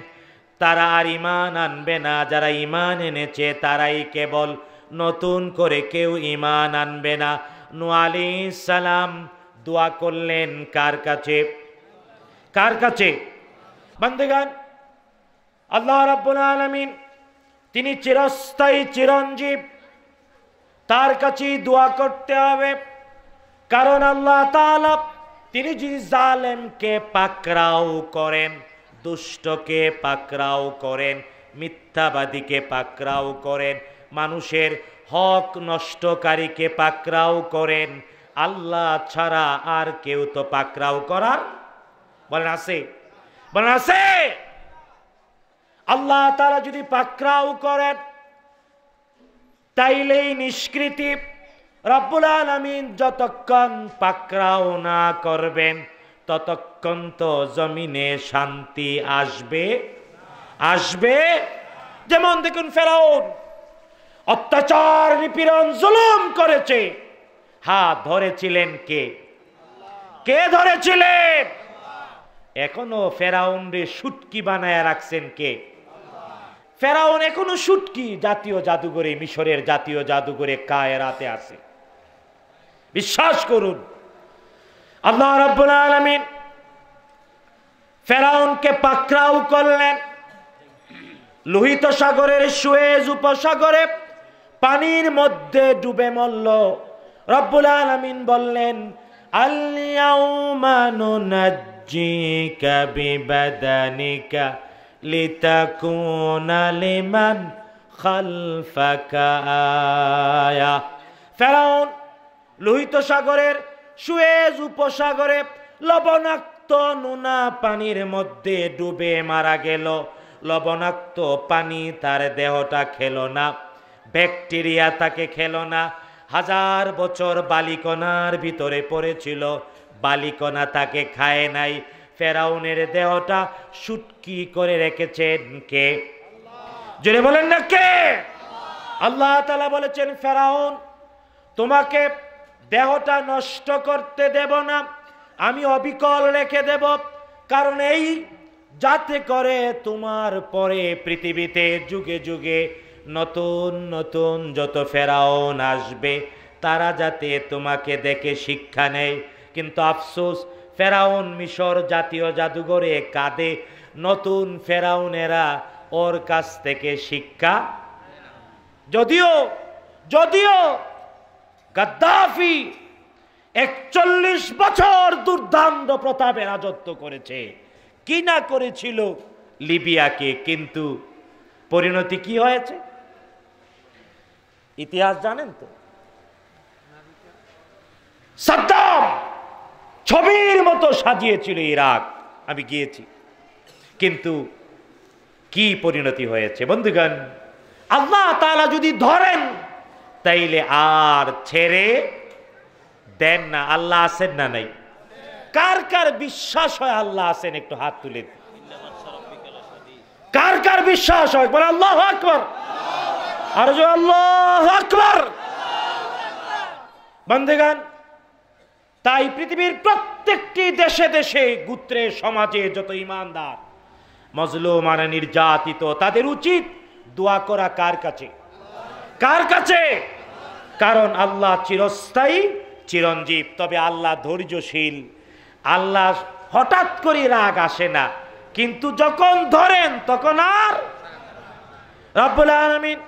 তারা আর ইমান আনবে না যারা ইমান এনেছে তারাই কেবল নতুন করে কেউ ইমান আনবে না নু আলী ইসালাম দোয়া করলেন কার কাছে কার কাছে বান্দেগান আল্লাহ রাব্বুল আলমিন তিনি চিরস্থায়ী চিরঞ্জীব তার কাছেই দোয়া করতে হবে কারণ আল্লাহ তিনি যদি জালেমকে পাকরাও করেন দুষ্টকে পাকরাও করেন মিথ্যাবাদীকে পাকরাও করেন মানুষের হক নষ্টকারীকে পাকরাও করেন আল্লাহ ছাড়া আর কেউ তো পাকরাও করার বলেন আছে বলেন আছে আল্লাহ তারা যদি পাকরাও করেন তাইলেই নিষ্কৃতি রব্বুল আলমিন যতক্ষণ পাকড়াও না করবেন ততক্ষণ তো জমিনে শান্তি আসবে আসবে যেমন দেখুন ফেরাউন অত্যাচার নিপীড়ন জুলুম করেছে হা ধরেছিলেন কে কে ধরেছিলেন এখনো ফেরাউন রে সুটকি বানায় রাখছেন কে ফেরাউন এখনো সুটকি জাতীয় জাদুঘরে মিশরের জাতীয় জাদুঘরে কায়রাতে আছে বিশ্বাস করুন আল্লাহ রব্বুল আলামিন ফেরাউনকে পাকরাও করলেন লোহিত সাগরের সুয়েজ উপসাগরে পানির মধ্যে ডুবে মরল রব্বুল আলামিন বললেন আল্লাউমা নুনাজ্জিকা বিবাদানিকা লিতাকুনা লিমান খালফাকা আয়া ফেরাউন লোহিত সাগরের সুয়েজ উপসাগরে লবণাক্ত নুনা পানির মধ্যে ডুবে মারা গেল লবণাক্ত পানি তার দেহটা খেল না ব্যাকটেরিয়া তাকে খেল না হাজার বছর বালিকণার ভিতরে পড়েছিল বালিকণা তাকে খায় নাই ফেরাউনের দেহটা সুটকি করে রেখেছেন কে জোরে বলেন না কে আল্লাহ তালা বলেছেন ফেরাউন তোমাকে দেহটা নষ্ট করতে দেব না আমি অবিকল রেখে দেব কারণ এই যাতে করে তোমার পরে পৃথিবীতে যুগে যুগে নতুন নতুন যত ফেরাউন আসবে তারা যাতে তোমাকে দেখে শিক্ষা নেয় কিন্তু আফসোস ফেরাউন মিশর জাতীয় জাদুঘরে কাঁদে নতুন ফেরাউনেরা ওর কাছ থেকে শিক্ষা যদিও যদিও গাদ্দাফি একচল্লিশ বছর দুর্দান্ত প্রতাপে রাজত্ব করেছে কি না করেছিল লিবিয়াকে কিন্তু পরিণতি কি হয়েছে ইতিহাস জানেন তো সাদ্দাম ছবির মতো সাজিয়েছিল ইরাক আমি গিয়েছি কিন্তু কি পরিণতি হয়েছে বন্ধুগণ আল্লাহ তালা যদি ধরেন তাইলে আর ছেড়ে দেন না আল্লাহ আছেন না নাই কার কার বিশ্বাস হয় আল্লাহ আছেন একটু হাত তুলে কার কার বিশ্বাস হয় বলে আল্লাহ আকবর আর যে আল্লাহ আকবর বন্ধেগান তাই পৃথিবীর প্রত্যেকটি দেশে দেশে গুত্রে সমাজে যত ইমানদার মজলুম আর নির্যাতিত তাদের উচিত দোয়া করা কার কাছে কার কাছে কারণ আল্লাহ চিরস্থায়ী চিরঞ্জীব তবে আল্লাহ ধৈর্যশীল আল্লাহ হঠাৎ করে রাগ আসে না কিন্তু যখন ধরেন তখন আর রব্বুল আলমিন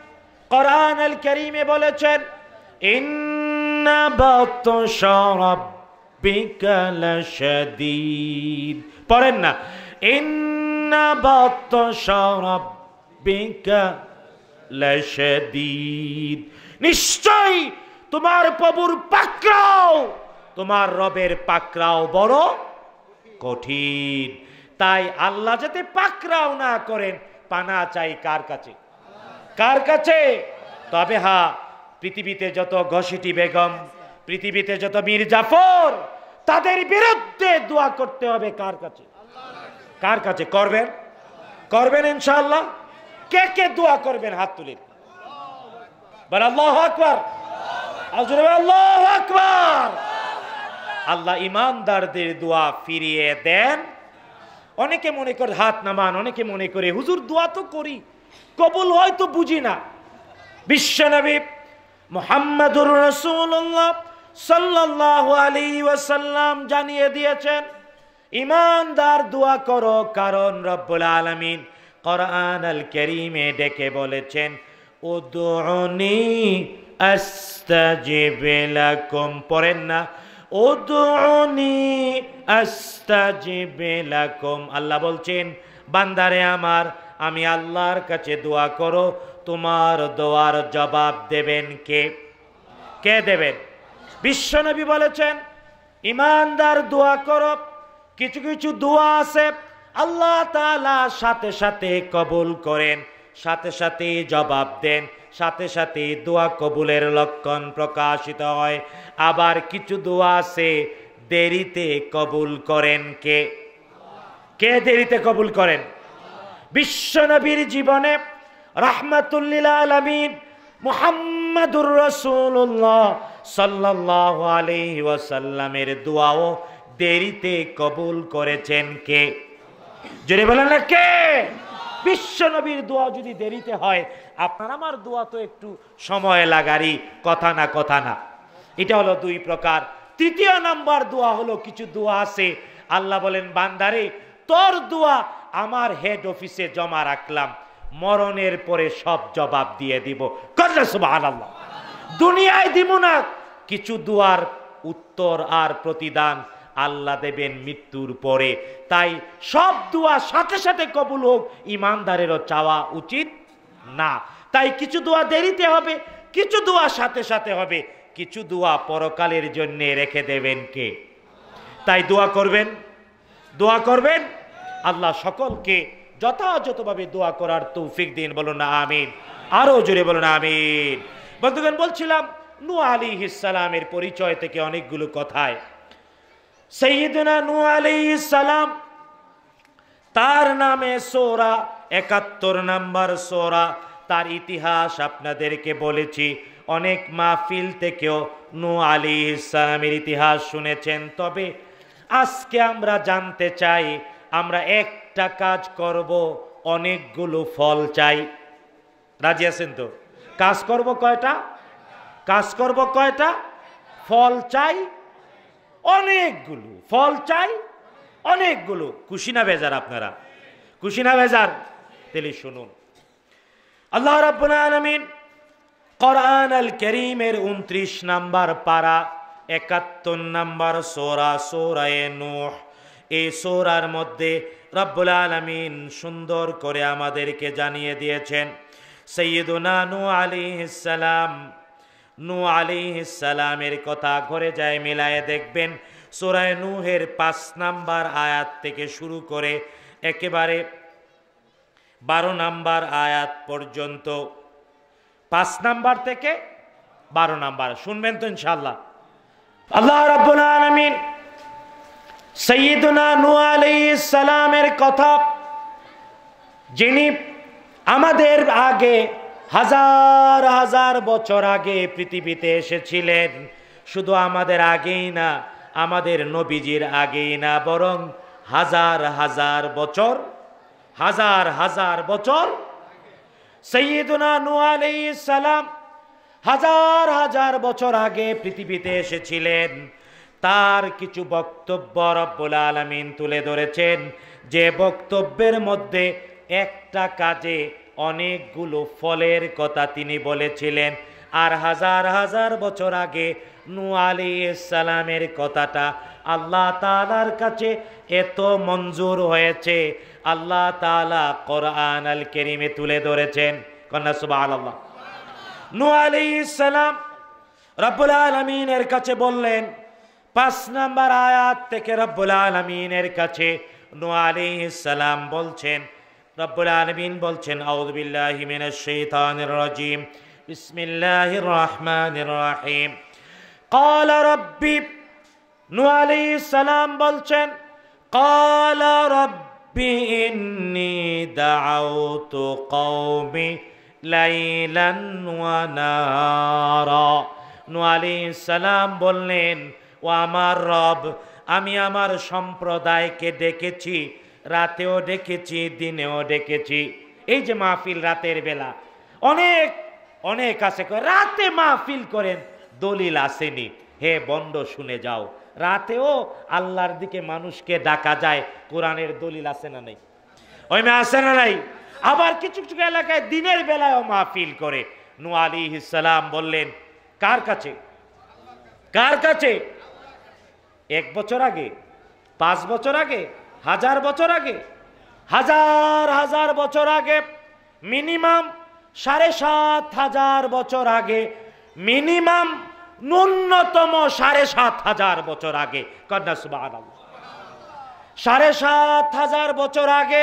কোরআন আল করিমে বলেছেন পড়েন না ইন্না নিশ্চয় তোমার প্রভুর পাকড়াও তোমার রবের পাকড়াও বড় কঠিন তাই আল্লাহ যাতে পাকড়াও না করেন পানা চাই কার কাছে কার কাছে তবে হা পৃথিবীতে যত ঘষিটি বেগম পৃথিবীতে যত মীর জাফর তাদের বিরুদ্ধে দোয়া করতে হবে কার কাছে কার কাছে করবেন করবেন ইনশাল্লাহ কে কে দোয়া করবেন হাত তুলে আল্লাহ আকবর আল্লাহ আকবর আল্লাহ ইমানদারদের দোয়া ফিরিয়ে দেন অনেকে মনে করে হাত নামান অনেকে মনে করে হুজুর দোয়া তো করি কবুল হয়তো বুঝি না বিশ্বনবী মোহাম্মদুর রসুল্লাহ সাল্লাহ আলী ওয়াসাল্লাম জানিয়ে দিয়েছেন ইমানদার দোয়া করো কারণ রব্বুল আলমিন কোরআন আল করিমে ডেকে বলেছেন উদুনি আস্তাজিব লাকুম পড়েন না উদুনি আস্তাজিব লাকুম আল্লাহ বলছেন বান্দারে আমার আমি আল্লাহর কাছে দোয়া করো তোমার দোয়ার জবাব দেবেন কে কে দেবেন বিশ্বনবী বলেছেন ইমানদার দোয়া করো কিছু কিছু দোয়া আছে আল্লাহ তালা সাথে সাথে কবুল করেন সাথে সাথে জবাব দেন সাথে সাথে দোয়া কবুলের লক্ষণ প্রকাশিত হয় আবার কিছু দোয়া আছে দেরিতে কবুল করেন কে কে দেরিতে কবুল করেন বিশ্বনবীর জীবনে রাহমাতুল্লিল আলমিন মুহাম্মাদুর রসুল্লাহ সাল্লাহ আলি ওয়াসাল্লামের দোয়াও দেরিতে কবুল করেছেন কে জোরে বলেন না কে বিশ্ব নবীর দোয়া যদি দেরিতে হয় আপনার আমার দোয়া তো একটু সময় লাগারই কথা না কথা না এটা হলো দুই প্রকার তৃতীয় নাম্বার দোয়া হলো কিছু দোয়া আছে আল্লাহ বলেন বান্দারে তোর দোয়া আমার হেড অফিসে জমা রাখলাম মরণের পরে সব জবাব দিয়ে দিব আল্লাহ দুনিয়ায় দিব না কিছু দোয়ার উত্তর আর প্রতিদান আল্লাহ দেবেন মৃত্যুর পরে তাই সব দোয়া সাথে সাথে কবুল হোক ইমানদারেরও চাওয়া উচিত না তাই কিছু দোয়া দেরিতে হবে কিছু দোয়া সাথে সাথে হবে কিছু দোয়া পরকালের জন্যে রেখে দেবেন কে তাই দোয়া করবেন দোয়া করবেন আল্লাহ সকলকে যথাযথভাবে দোয়া করার তৌফিক দিন বলুন না আমিন আরও জোরে বলুন আমিন বন্ধুগণ বলছিলাম নু আলী ইসালামের পরিচয় থেকে অনেকগুলো কথায় সঈদনা নু আলী সালাম তার নামে সোরা একাত্তর নাম্বার সোরা তার ইতিহাস আপনাদেরকে বলেছি অনেক মাহফিল থেকেও নু আলি ইসলামের ইতিহাস শুনেছেন তবে আজকে আমরা জানতে চাই আমরা একটা কাজ করব অনেকগুলো ফল চাই রাজি আছেন তো কাজ করব কয়টা কাজ করব কয়টা ফল চাই অনেকগুলো ফল চাই অনেকগুলো কুশিনা বেজার আপনারা কুশিনা বেজার তেলে শুনুন আল্লাহ রাব্বুল আলামিন কোরআন আল করিমের উনত্রিশ নাম্বার পারা একাত্তর নাম্বার সোরা সোরায় নূহ এ সোরার মধ্যে রব্বুল আলমিন সুন্দর করে আমাদেরকে জানিয়ে দিয়েছেন সৈয়দুনানু আলী ইসালাম নু আলী কথা ঘরে যায় মিলায়ে দেখবেন সোরায় নুহের পাঁচ নাম্বার আয়াত থেকে শুরু করে একেবারে বারো নাম্বার আয়াত পর্যন্ত পাঁচ নাম্বার থেকে বারো নাম্বার শুনবেন তো ইনশাল্লাহ আল্লাহ রব্বুল আলমিন সৈয়দুনা নু আলী কথা যিনি আমাদের আগে হাজার হাজার বছর আগে পৃথিবীতে এসেছিলেন শুধু আমাদের আগেই না আমাদের নবীজির আগেই না বরং হাজার হাজার বছর হাজার হাজার বছর সৈয়দনা নু আলি সালাম হাজার হাজার বছর আগে পৃথিবীতে এসেছিলেন তার কিছু বক্তব্য রব্বুল আলমিন তুলে ধরেছেন যে বক্তব্যের মধ্যে একটা কাজে অনেকগুলো ফলের কথা তিনি বলেছিলেন আর হাজার হাজার বছর আগে নু আলি সালামের কথাটা আল্লাহ তালার কাছে এত মঞ্জুর হয়েছে আল্লাহ তালা কোরআন আল কেরিমে তুলে ধরেছেন কন্যা সুবাহ আল্লাহ নু আলি ইসালাম রব্বুল আলমিনের কাছে বললেন পাঁচ নাম্বার আয়াত থেকে রব্বুল আলমিনের কাছে নু আলি ইসালাম বলছেন রব্বুল আলমিন বলছেন আউদ্দিল্লাহিমিনাজিম বিসমিল্লাহ রহমান রাহিম قال ربي নু আলী সালাম বলছেন قال ربي إني دعوت قومي ليلا ونارا নু আলী সালাম বললেন ও আমার রব আমি আমার সম্প্রদায়কে ডেকেছি রাতেও ডেকেছি দিনেও ডেকেছি এই যে মাহফিল রাতের বেলা অনেক অনেক আছে রাতে মাহফিল করেন দলিল আসেনি হে বন্ড শুনে যাও রাতেও আল্লাহর দিকে মানুষকে ডাকা যায় কোরআনের দলিল আসে না নাই ওই মেয়ে আসে না নাই আবার কিছু কিছু এলাকায় দিনের বেলায়ও মাহফিল করে নু ইসালাম বললেন কার কাছে কার কাছে এক বছর আগে পাঁচ বছর আগে হাজার বছর আগে হাজার হাজার বছর আগে মিনিমাম সাড়ে সাত হাজার বছর আগে মিনিমাম ন্যূনতম সাড়ে সাত হাজার বছর আগে কন্যা সুবাহ সাড়ে সাত হাজার বছর আগে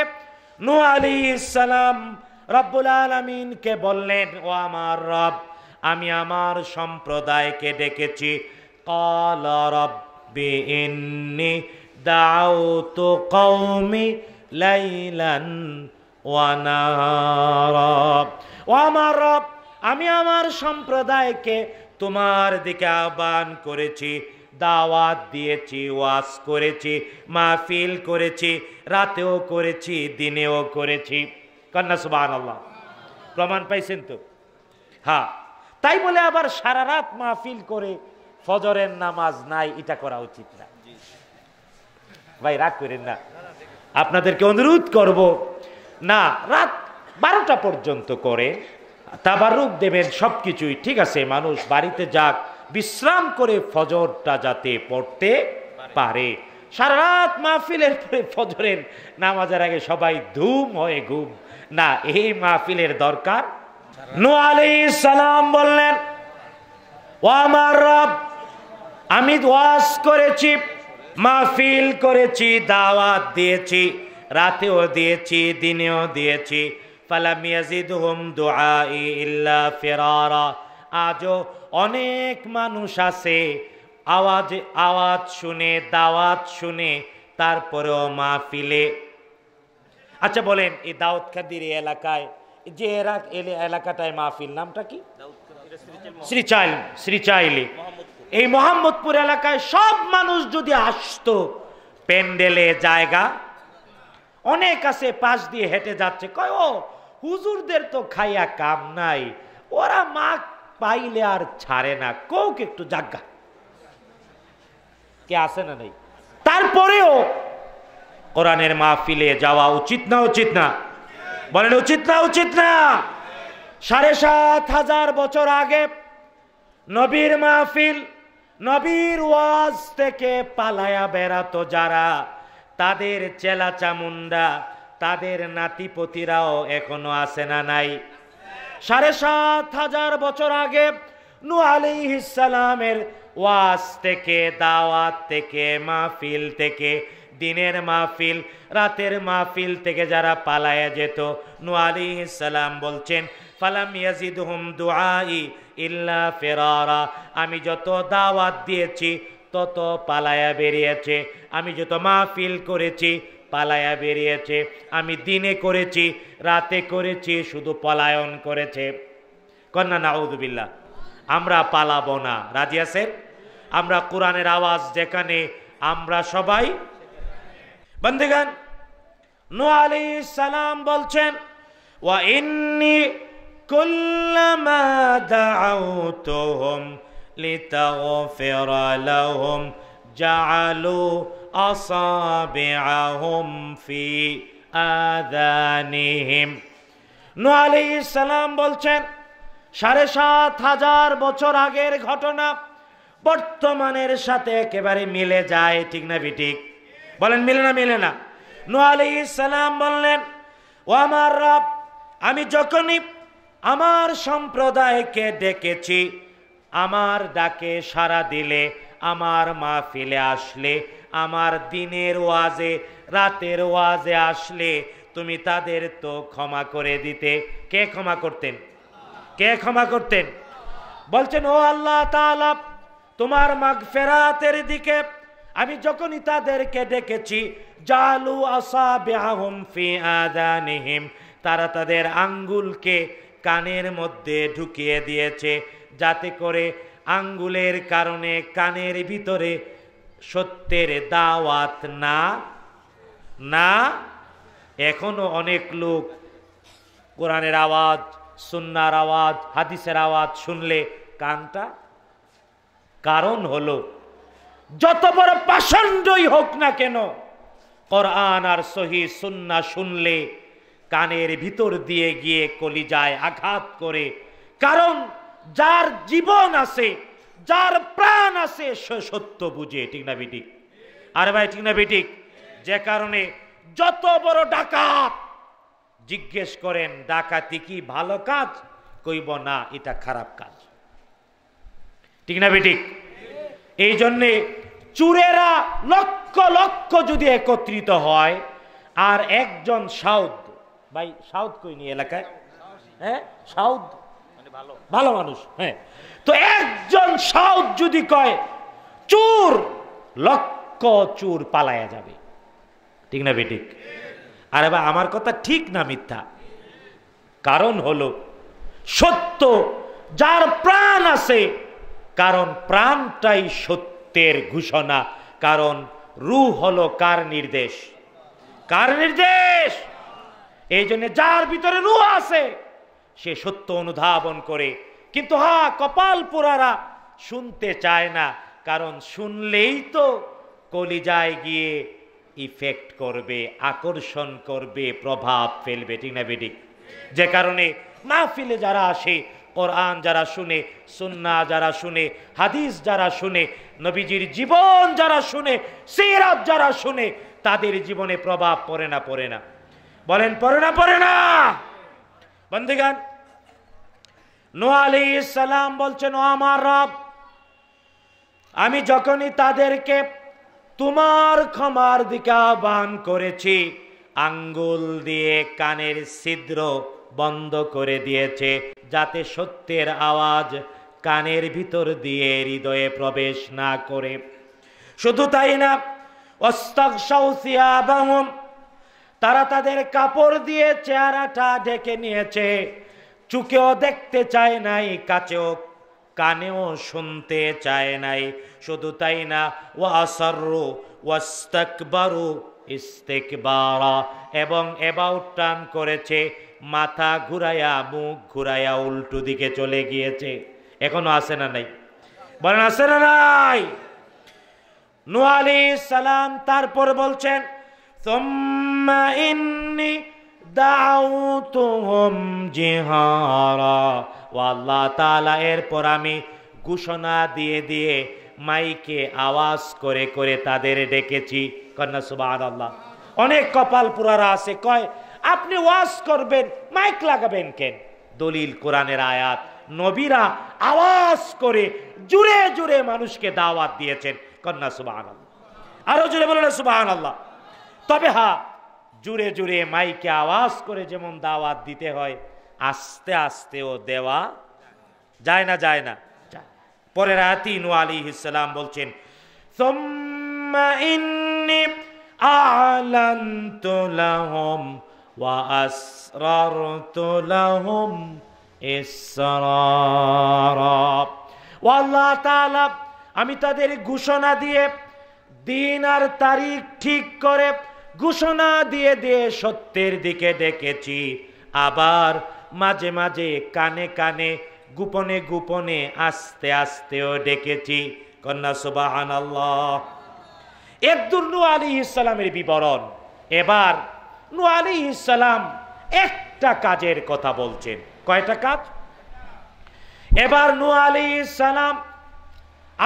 নু আলী ইসালাম রব্বুল আলমিনকে বললেন ও আমার রব আমি আমার সম্প্রদায়কে ডেকেছি কাল রব্বি ইন্নি دعوت قومي ليلا ونهارا ও আমার আমি আমার সম্প্রদায়কে তোমার দিকে আহ্বান করেছি দাওয়াত দিয়েছি ওয়াস করেছি মাহফিল করেছি রাতেও করেছি দিনেও করেছি কন্যা সুবান আল্লাহ প্রমাণ পাইছেন তো হ্যাঁ তাই বলে আবার সারা রাত মাহফিল করে ফজরের নামাজ নাই এটা করা উচিত ভাই রাগ করেন না আপনাদেরকে অনুরোধ করব না রাত বারোটা পর্যন্ত করে তাবারুক দেবেন সব কিছুই ঠিক আছে মানুষ বাড়িতে যাক বিশ্রাম করে ফজরটা যাতে পড়তে পারে সারা রাত মাহফিলের পরে ফজরের নামাজের আগে সবাই ধুম হয়ে ঘুম না এই মাহফিলের দরকার নো সালাম বললেন ও আমি ওয়াজ করেছি মাহফিল করেছি দাওয়াত দিয়েছি রাতেও দিয়েছি দিনেও দিয়েছি ফালামিয়াজিদ হুম দোয়া ইল্লা ফেরারা আজও অনেক মানুষ আছে আওয়াজ আওয়াজ শুনে দাওয়াত শুনে তারপরেও মাহফিলে আচ্ছা বলেন এই দাউদ খাদির এলাকায় যে এলাকাটায় মাহফিল নামটা কি শ্রীচাইল শ্রীচাইলি এই মোহাম্মদপুর এলাকায় সব মানুষ যদি আসতো প্যান্ডেলে জায়গা অনেক আছে পাশ দিয়ে হেঁটে যাচ্ছে কয় ও হুজুরদের তো খাইয়া কাম নাই ওরা মা পাইলে আর ছাড়ে না কোক একটু জাগা কে আসে না নেই তারপরেও কোরআনের মাহফিলে যাওয়া উচিত না উচিত না বলেন উচিত না উচিত না সাড়ে সাত হাজার বছর আগে নবীর মাহফিল নবীর ওয়াজ থেকে পালায়া বেরাতো যারা তাদের চেলা চামুন্ডা তাদের নাতিপতিরাও এখনো আছে না নাই সাড়ে সাত হাজার বছর আগে নু আলী ইসালামের ওয়াজ থেকে দাওয়াত থেকে মাহফিল থেকে দিনের মাহফিল রাতের মাহফিল থেকে যারা পালায়া যেত নু আলী ইসালাম বলছেন ফালাম ইয়াজিদহুম দুআই ইল্লা ফেরারা আমি যত দাওয়াত দিয়েছি তত পালায়া বেরিয়েছে আমি যত মাহফিল করেছি পালায়া বেরিয়েছে আমি দিনে করেছি রাতে করেছি শুধু পলায়ন করেছে কন্যা নাউদুবিল্লা আমরা পালাবো না রাজি আছেন আমরা কোরআনের আওয়াজ যেখানে আমরা সবাই বন্দেগান নোয়ালি সালাম বলছেন ওয়া ইন্নি كلما دعوتهم لتغفر لهم جعلوا أصابعهم في آذانهم নু আলি ইসালাম বলছেন সাড়ে সাত হাজার বছর আগের ঘটনা বর্তমানের সাথে একেবারে মিলে যায় ঠিক না বিঠিক বলেন মিলে না মিলে না নু ইসালাম বললেন ও আমার রব আমি যখনই আমার সম্প্রদায়কে ডেকেছি আমার ডাকে সাড়া দিলে আমার মা ফিলে আসলে আমার দিনের ওয়াজে রাতের ওয়াজে আসলে তুমি তাদের তো ক্ষমা করে দিতে কে ক্ষমা করতেন কে ক্ষমা করতেন বলছেন ও আল্লাহ তোমার মাঘ ফেরাতের দিকে আমি যখনই তাদেরকে ডেকেছি জালু আসা বেহাহম ফি আদানিহিম তারা তাদের আঙ্গুলকে কানের মধ্যে ঢুকিয়ে দিয়েছে যাতে করে আঙ্গুলের কারণে কানের ভিতরে সত্যের দাওয়াত না না এখনো অনেক লোক কোরআনের আওয়াজ সুন্নার আওয়াজ হাদিসের আওয়াজ শুনলে কানটা কারণ হলো যত বড় পাষণ্ডই হোক না কেন কোরআন আর সহি সুন্না শুনলে কানের ভিতর দিয়ে গিয়ে কলিজায় আঘাত করে কারণ যার জীবন আছে যার প্রাণ আছে সে সত্য বুঝে ঠিক না বেটিক আর ভাই ঠিক না বেটিক যে কারণে যত বড় ডাকাত জিজ্ঞেস করেন ডাকাতি কি ভালো কাজ কইব না এটা খারাপ কাজ ঠিক না বেটিক এই জন্যে চুরেরা লক্ষ লক্ষ যদি একত্রিত হয় আর একজন সাউথ ভাই সাউথ কইনি এলাকায় হ্যাঁ সাউথ মানে ভালো মানুষ হ্যাঁ তো একজন সাউথ যদি কয় চুর লক্ষ চুর পালায়া যাবে ঠিক না বেটিক আরে বা আমার কথা ঠিক না মিথ্যা কারণ হলো সত্য যার প্রাণ আছে কারণ প্রাণটাই সত্যের ঘোষণা কারণ রু হলো কার নির্দেশ কার নির্দেশ এই জন্য যার ভিতরে রু আছে সে সত্য অনুধাবন করে কিন্তু হা কপাল পোড়ারা শুনতে চায় না কারণ শুনলেই তো কলিজায় গিয়ে ইফেক্ট করবে আকর্ষণ করবে প্রভাব ফেলবে ঠিক না বেডিক যে কারণে মাহফিলে যারা আসে কোরআন যারা শুনে সুন্না যারা শুনে হাদিস যারা শুনে নবীজির জীবন যারা শুনে সিরাত যারা শুনে তাদের জীবনে প্রভাব পড়ে না পড়ে না বলেন পড়ে না পড়ে না বন্ধুগান নোয়ালি ইসালাম বলছেন ও আমার রব আমি যখনই তাদেরকে তোমার ক্ষমার দিকে আহ্বান করেছি আঙ্গুল দিয়ে কানের ছিদ্র বন্ধ করে দিয়েছে যাতে সত্যের আওয়াজ কানের ভিতর দিয়ে হৃদয়ে প্রবেশ না করে শুধু তাই না অস্তক তারা তাদের কাপড় দিয়ে চেহারাটা ঢেকে নিয়েছে চুকেও দেখতে চায় নাই কাছেও কানেও শুনতে চায় নাই শুধু তাই না ও বারু ওয়াস্তাকবারু ইস্তেকবারা এবং অ্যাবাউট টান করেছে মাথা ঘুরাইয়া মুখ ঘুরাইয়া উল্টো দিকে চলে গিয়েছে এখনো আসে না নাই বলেন আসে না নাই নুয়ালি সালাম তারপর বলছেন তোম ইন্নি দাউতুহুম জিহারা ও আল্লাহ তাআলা এরপর আমি ঘোষণা দিয়ে দিয়ে মাইকে আওয়াজ করে করে তাদের ডেকেছি কন্যা সুবাহ অনেক কপাল পুরারা আছে কয় আপনি ওয়াজ করবেন মাইক লাগাবেন কেন দলিল কোরআনের আয়াত নবীরা আওয়াজ করে জুড়ে জুড়ে মানুষকে দাওয়াত দিয়েছেন কন্যা সুবাহ আরো জুড়ে বলেন সুবাহ তবে হা হ্যাঁ, জুড়ে জুড়ে মাইকে আওয়াজ করে যেমন দাওয়াত দিতে হয় আস্তে আস্তেও দেওয়া যায় না যায় না পরে রাতি নু আলী ইসলাম বলছেন আমি তাদের ঘোষণা দিয়ে দিন আর তারিখ ঠিক করে ঘোষণা দিয়ে দিয়ে সত্যের দিকে ডেকেছি আবার মাঝে মাঝে কানে কানে গোপনে গোপনে আস্তে আস্তেও ডেকেছি কন্যা সুবাহান আল্লাহ নু আলী ইসলামের বিবরণ এবার নু আলী ইসলাম একটা কাজের কথা বলছেন কয়টা কাজ এবার নু আলী ইসলাম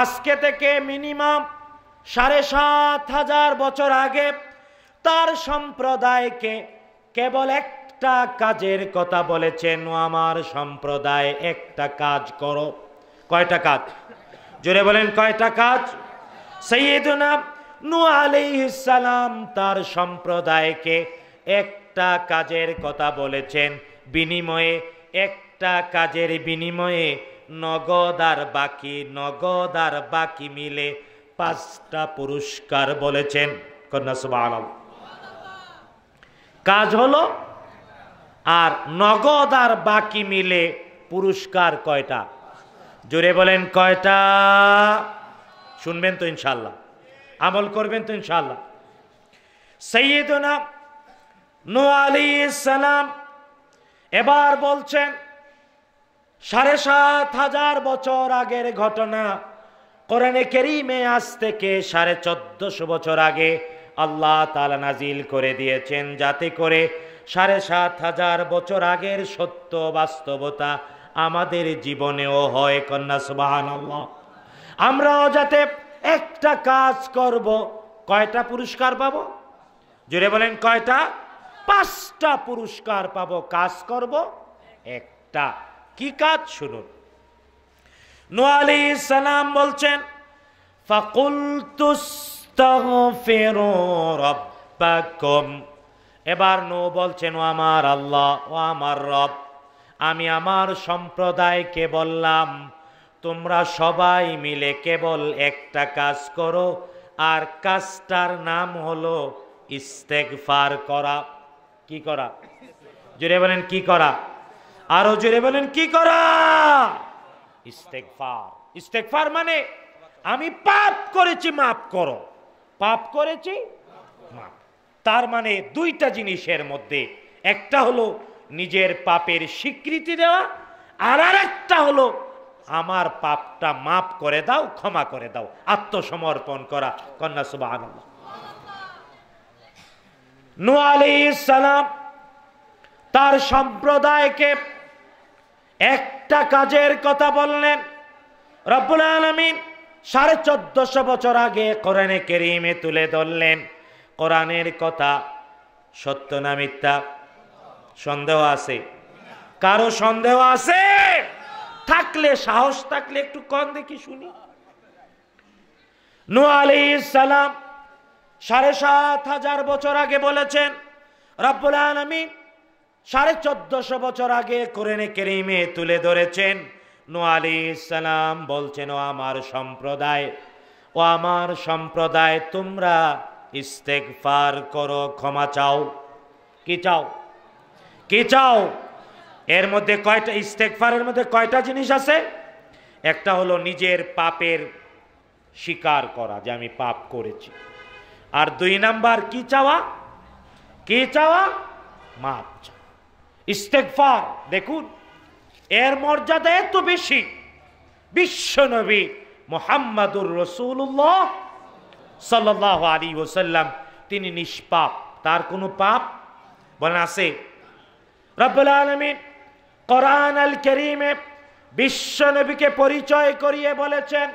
আজকে থেকে মিনিমাম সাড়ে সাত হাজার বছর আগে তার সম্প্রদায়কে কেবল একটা কাজের কথা বলেছেন আমার সম্প্রদায় একটা কাজ করো কয়টা কাজ জোরে বলেন কয়টা কাজ সৈয়দুনা নু সালাম তার সম্প্রদায়কে একটা কাজের কথা বলেছেন বিনিময়ে একটা কাজের বিনিময়ে নগদ আর বাকি নগদ আর বাকি মিলে পাঁচটা পুরস্কার বলেছেন কন্যা সুবাহ কাজ হলো আর নগদ আর বাকি মিলে পুরস্কার কয়টা জোরে বলেন কয়টা শুনবেন তো ইনশাল্লাহ আমল করবেন তো ইনশাল্লাহ সৈয়দনা নু আলী ইসালাম এবার বলছেন সাড়ে সাত হাজার বছর আগের ঘটনা কোরআনে কেরিমে আজ থেকে সাড়ে চোদ্দশো বছর আগে আল্লাহ তালা নাজিল করে দিয়েছেন যাতে করে সাড়ে সাত হাজার বছর আগের সত্য বাস্তবতা আমাদের জীবনেও হয় কন্যা সুবাহান আমরাও যাতে একটা কাজ করব কয়টা পুরস্কার পাবো জুড়ে বলেন কয়টা পাঁচটা পুরস্কার পাবো কাজ করব একটা কি কাজ শুনুন নোয়ালি সালাম বলছেন ফাকুলতুস এবার নো বলছেন আমার আল্লাহ ও আমার রব আমি আমার সম্প্রদায়কে বললাম তোমরা সবাই মিলে কেবল একটা কাজ করো আর কাজটার নাম হলো ইস্তেকফার করা কি করা জুড়ে বলেন কি করা আরো জুড়ে বলেন কি করা ইস্তেকফার ইস্তেকফার মানে আমি পাপ করেছি মাফ করো পাপ করেছি মাপ তার মানে দুইটা জিনিসের মধ্যে একটা হলো নিজের পাপের স্বীকৃতি দেওয়া আর আর একটা হলো আমার পাপটা মাপ করে দাও ক্ষমা করে দাও আত্মসমর্পণ করা কন্যা সুবাহ আনন্দ নু ইসালাম তার সম্প্রদায়কে একটা কাজের কথা বললেন রব্বুল আলমিন সাড়ে চোদ্দশো বছর আগে কোরআনে কেরিমে তুলে ধরলেন কোরআনের কথা সত্য না মিথ্যা সন্দেহ আছে কারো সন্দেহ আছে থাকলে সাহস থাকলে একটু কম দেখি শুনি নু আলি সালাম সাড়ে সাত হাজার বছর আগে বলেছেন রব্বুল আলমিন সাড়ে চোদ্দশো বছর আগে কোরআনে কেরিমে তুলে ধরেছেন নোয়া বলছেন ও আমার সম্প্রদায় ও আমার সম্প্রদায় তোমরা ফার করো ক্ষমা চাও কি চাও কি চাও এর মধ্যে কয়টা ফারের মধ্যে কয়টা জিনিস আছে একটা হলো নিজের পাপের স্বীকার করা যে আমি পাপ করেছি আর দুই নাম্বার কি চাওয়া কি চাওয়া মাপ চাওয়া ফার দেখুন এর মর্যাদা এত বেশি বিশ্বনবী মোহাম্মদুর রসুল্লাহ সাল্লাহ আলী ওসাল্লাম তিনি নিষ্পাপ তার কোনো পাপ বলেন আছে রব্বুল আলমিন কোরআন আল করিমে বিশ্বনবীকে পরিচয় করিয়ে বলেছেন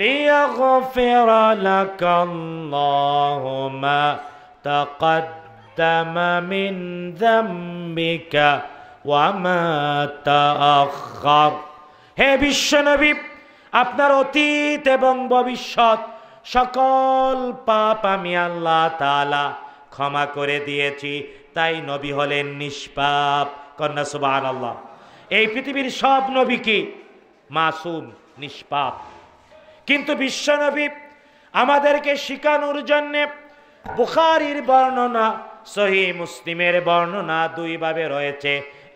লিয়া হে নবী আপনার অতীত এবং ভবিষ্যৎ সকল পাপ আমি আল্লাহ তালা ক্ষমা করে দিয়েছি তাই নবী হলেন নিষ্পাপ কন্যা সুবান আল্লাহ এই পৃথিবীর সব নবী কি মাসুম নিষ্পাপ কিন্তু নবী আমাদেরকে শিখানোর জন্যে বুখারির বর্ণনা সহি মুসলিমের বর্ণনা দুইভাবে রয়েছে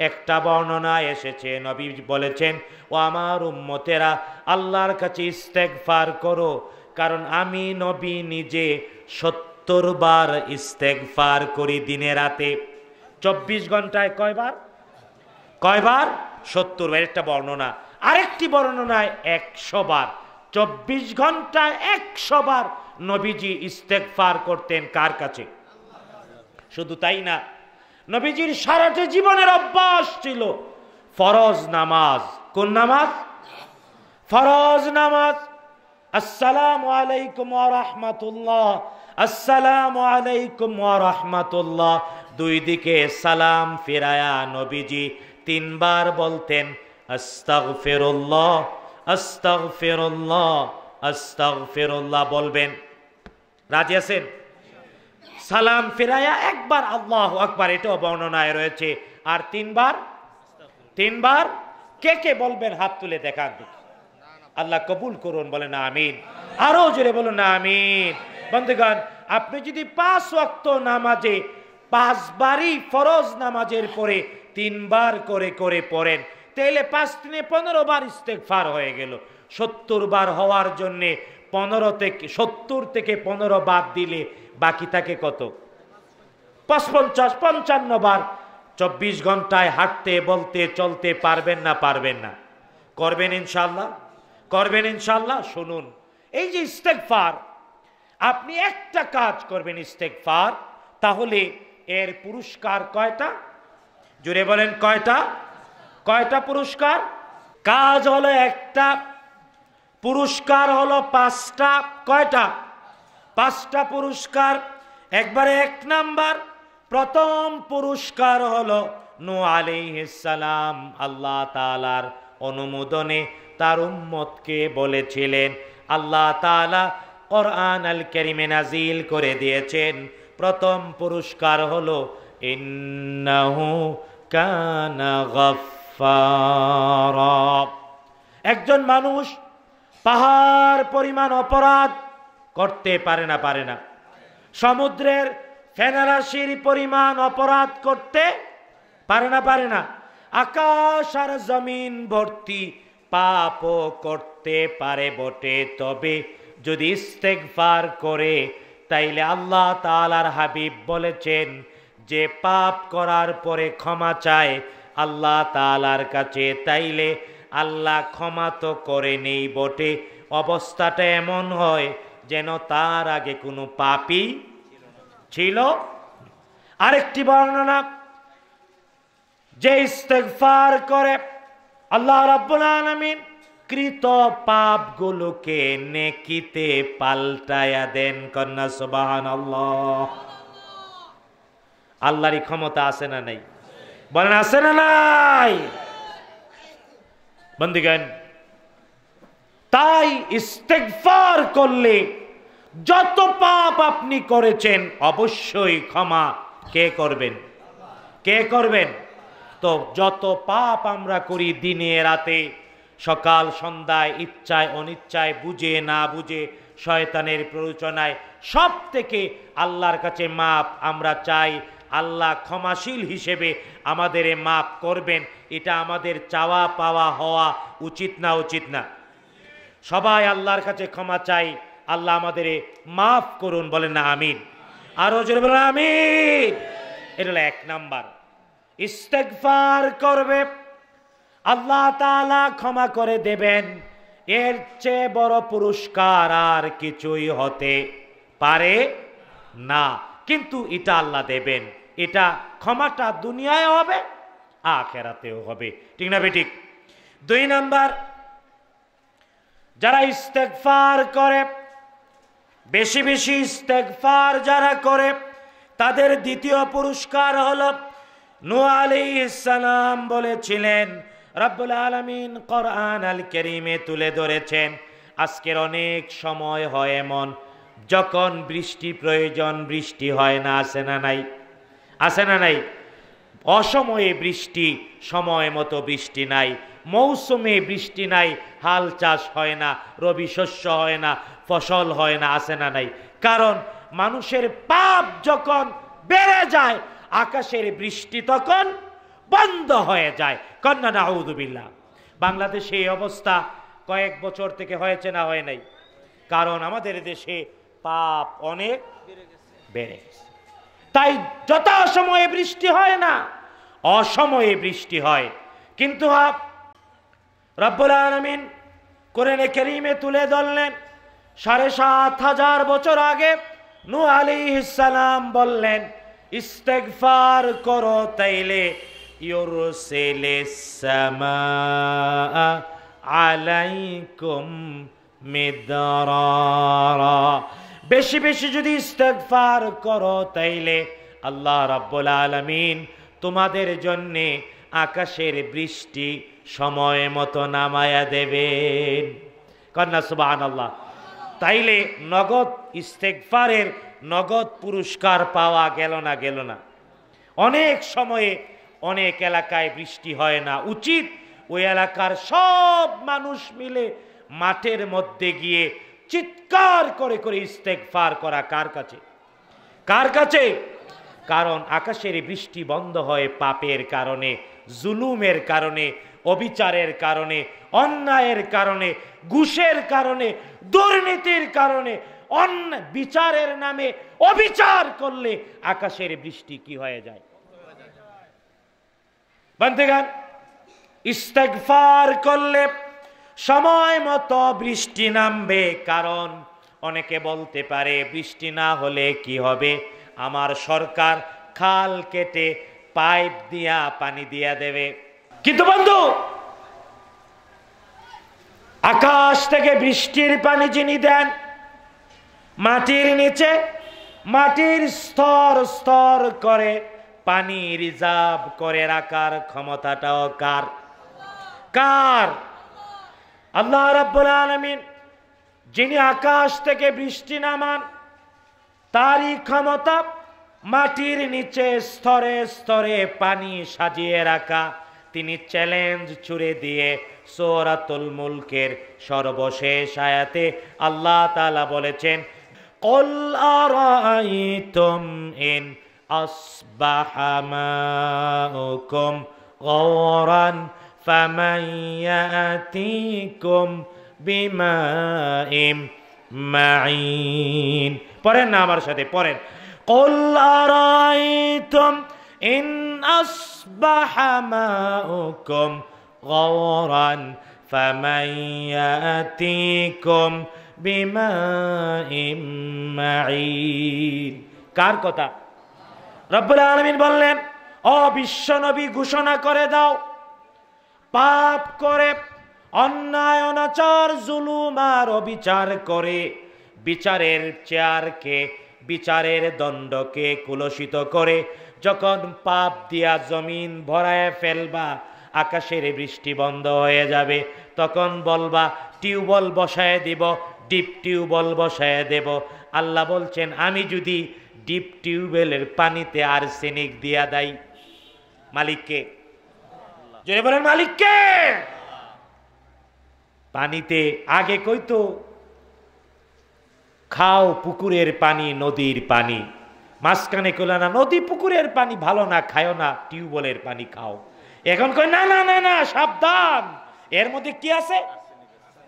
একটা বর্ণনা এসেছে নবী বলেছেন ও আমার উম্মতেরা আল্লাহর কাছে ইস্তেকফার করো কারণ আমি নবী নিজে সত্তর বার ইস্তেকফার করি দিনে রাতে চব্বিশ ঘন্টায় কয়বার কয়বার সত্তর বার একটা বর্ণনা আরেকটি বর্ণনায় একশো বার চব্বিশ ঘন্টায় একশো বার নবীজি ইস্তেকফার করতেন কার কাছে শুধু তাই না নবীজির সারাটি জীবনের অভ্যাস ছিল ফরজ নামাজ কোন নামাজ ফরজ নামাজ আসসালাম আলাইকুম রাহমাতুল্লাহ আসসালাম আলাইকুম রাহমাতুল্লাহ দুই দিকে সালাম ফেরায়া নবীজি তিনবার বলতেন আস্তাগফিরুল্লাহ আস্তাগফিরুল্লাহ আস্তাগফিরুল্লাহ বলবেন রাজি আছেন সালাম ফেরায়া একবার আল্লাহ আকবার এটাও বর্ণনায় রয়েছে আর তিনবার তিনবার কে কে বলবেন হাত তুলে দেখান আল্লাহ কবুল করুন বলে না আমিন আরো জোরে বলুন না আমিন বন্ধুগণ আপনি যদি পাঁচ অক্ত নামাজে পাঁচবারই ফরজ নামাজের পরে তিনবার করে করে পড়েন তাহলে পাঁচ দিনে পনেরো বার ফার হয়ে গেল সত্তর বার হওয়ার জন্যে পনেরো থেকে সত্তর থেকে পনেরো বাদ দিলে বাকি থাকে কত পঞ্চাশ পঞ্চান্ন বার চব্বিশ ঘন্টায় হাঁটতে বলতে চলতে পারবেন না পারবেন না করবেন ইনশাল্লাহ করবেন ইনশাল্লাহ শুনুন এই যে স্টেক ফার আপনি একটা কাজ করবেন স্টেক ফার তাহলে এর পুরস্কার কয়টা জুড়ে বলেন কয়টা কয়টা পুরস্কার কাজ হলো একটা পুরস্কার হলো পাঁচটা কয়টা পাঁচটা পুরস্কার একবারে এক নাম্বার প্রথম পুরস্কার হলো নু সালাম আল্লাহ তালার অনুমোদনে তার উম্মতকে বলেছিলেন আল্লাহ তালা কোরআন আল কেরিমে নাজিল করে দিয়েছেন প্রথম পুরস্কার হল ইন্নাহু কানা একজন মানুষ পাহাড় পরিমাণ অপরাধ করতে পারে না পারে না সমুদ্রের ফেনারাশির পরিমাণ অপরাধ করতে পারে না পারে না আকাশ আর জমিন ভর্তি পাপ করতে পারে বটে তবে যদি ইস্তেকবার করে তাইলে আল্লাহ তালার হাবিব বলেছেন যে পাপ করার পরে ক্ষমা চায় আল্লাহ তালার কাছে তাইলে আল্লাহ ক্ষমা তো করে নেই বটে অবস্থাটা এমন হয় যেন তার আগে কোনো পাপি ছিল আরেকটি বর্ণনা যে ইস্তেকফার করে আল্লাহ রাব্বুল আলামিন কৃত পাপগুলোকে নেকিতে পাল্টায়া দেন কন্যা সুবহানাল্লাহ আল্লাহরই ক্ষমতা আছে না নাই বলেন আছে না নাই বন্দিগান তাই ইস্তেকফার করলে যত পাপ আপনি করেছেন অবশ্যই ক্ষমা কে করবেন কে করবেন তো যত পাপ আমরা করি দিনে রাতে সকাল সন্ধ্যায় ইচ্ছায় অনিচ্ছায় বুঝে না বুঝে শয়তানের প্ররোচনায় সব থেকে আল্লাহর কাছে মাপ আমরা চাই আল্লাহ ক্ষমাশীল হিসেবে আমাদের মাপ করবেন এটা আমাদের চাওয়া পাওয়া হওয়া উচিত না উচিত না সবাই আল্লাহর কাছে ক্ষমা চাই আল্লাহ আমাদের মাফ করুন বলেন না আমিন আরো জোরে বলেন আমিন এটা হলো এক নাম্বার ইস্তেকফার করবে আল্লাহ তালা ক্ষমা করে দেবেন এর চেয়ে বড় পুরস্কার আর কিছুই হতে পারে না কিন্তু এটা আল্লাহ দেবেন এটা ক্ষমাটা দুনিয়ায় হবে আখেরাতেও হবে ঠিক না বেঠিক দুই নাম্বার যারা ইস্তেকফার করে বেশি বেশি ইস্তেকফার যারা করে তাদের দ্বিতীয় পুরস্কার হল নু আলী ইসালাম বলেছিলেন রব্বুল আলমিন কোরআন আল কেরিমে তুলে ধরেছেন আজকের অনেক সময় হয় এমন যখন বৃষ্টি প্রয়োজন বৃষ্টি হয় না আসে না নাই আসে না নাই অসময়ে বৃষ্টি সময় মতো বৃষ্টি নাই মৌসুমে বৃষ্টি নাই হাল চাষ হয় না রবি শস্য হয় না ফসল হয় না আসে না নাই কারণ মানুষের পাপ যখন বেড়ে যায় আকাশের বৃষ্টি তখন বন্ধ হয়ে যায় কন্যা নাউদুবিল্লা বাংলাদেশে এই অবস্থা কয়েক বছর থেকে হয়েছে না হয় নাই কারণ আমাদের দেশে পাপ অনেক বেড়ে গেছে তাই যথা সময়ে বৃষ্টি হয় না অসময়ে বৃষ্টি হয় কিন্তু রব্বুল আলমিন কোরআনে কেরিমে তুলে ধরলেন সাড়ে সাত হাজার বছর আগে নু আলী ইসালাম বললেন ইস্তেকফার করো তাইলে আলাইকুম বেশি বেশি যদি ইস্তেকফার করো তাইলে আল্লাহ রাব্বুল আলমিন তোমাদের জন্যে আকাশের বৃষ্টি সময় মতো নামায়া দেবেন কন্যা সুবাহান আল্লাহ তাইলে নগদ ইস্তেকফারের নগদ পুরস্কার পাওয়া গেল না গেল না অনেক সময়ে অনেক এলাকায় বৃষ্টি হয় না উচিত ওই এলাকার সব মানুষ মিলে মাঠের মধ্যে গিয়ে চিৎকার করে করে ইস্তেকফার করা কার কাছে কার কাছে কারণ আকাশের বৃষ্টি বন্ধ হয় পাপের কারণে জুলুমের কারণে অবিচারের কারণে অন্যায়ের কারণে ঘুষের কারণে দুর্নীতির কারণে অন্য বিচারের নামে অবিচার করলে আকাশের বৃষ্টি কি হয়ে যায় বান্ধেগান ইস্তেকফার করলে সময় মতো বৃষ্টি নামবে কারণ অনেকে বলতে পারে বৃষ্টি না হলে কি হবে আমার সরকার খাল কেটে পাইপ দিয়া পানি দিয়া দেবে কিন্তু বন্ধু আকাশ থেকে বৃষ্টির পানি যিনি দেন মাটির নিচে মাটির স্তর স্তর করে পানি রিজার্ভ করে রাখার ক্ষমতাটাও কার কার আল্লাহ রাব্বুল আলমিন যিনি আকাশ থেকে বৃষ্টি নামান তারই ক্ষমতা মাটির নিচে স্তরে স্তরে পানি সাজিয়ে রাখা তিনি চ্যালেঞ্জ ছুড়ে দিয়ে সোরাতুল মুলকের সর্বশেষ আয়াতে আল্লাহ তালা বলেছেন قل أرأيتم إن أصبح ماؤكم غورا পড়েন না আমার সাথে পড়েন قل أرأيتم إن أصبح ماؤكم غورا فمن يأتيكم بماء معين কার কথা রব্বুল আলমিন বললেন ও বিশ্বনবী ঘোষণা করে দাও পাপ করে অন্যায় অনাচার জুলুম আর অবিচার করে বিচারের চেয়ারকে বিচারের দণ্ডকে কুলসিত করে যখন পাপ দিয়া জমিন ভরায় ফেলবা আকাশের বৃষ্টি বন্ধ হয়ে যাবে তখন বলবা টিউবওয়েল বসায় দিব ডিপ টিউবওয়েল বসায় দেব আল্লাহ বলছেন আমি যদি ডিপ টিউবওয়েলের পানিতে আর সেনিক দিয়া দেই মালিককে জোরে বলেন মালিককে পানিতে আগে কইতো খাও পুকুরের পানি নদীর পানি মাঝখানে কইলো না নদী পুকুরের পানি ভালো না খায়ও না টিউবওয়েলের পানি খাও এখন কয় না না না না সাবধান এর মধ্যে কি আছে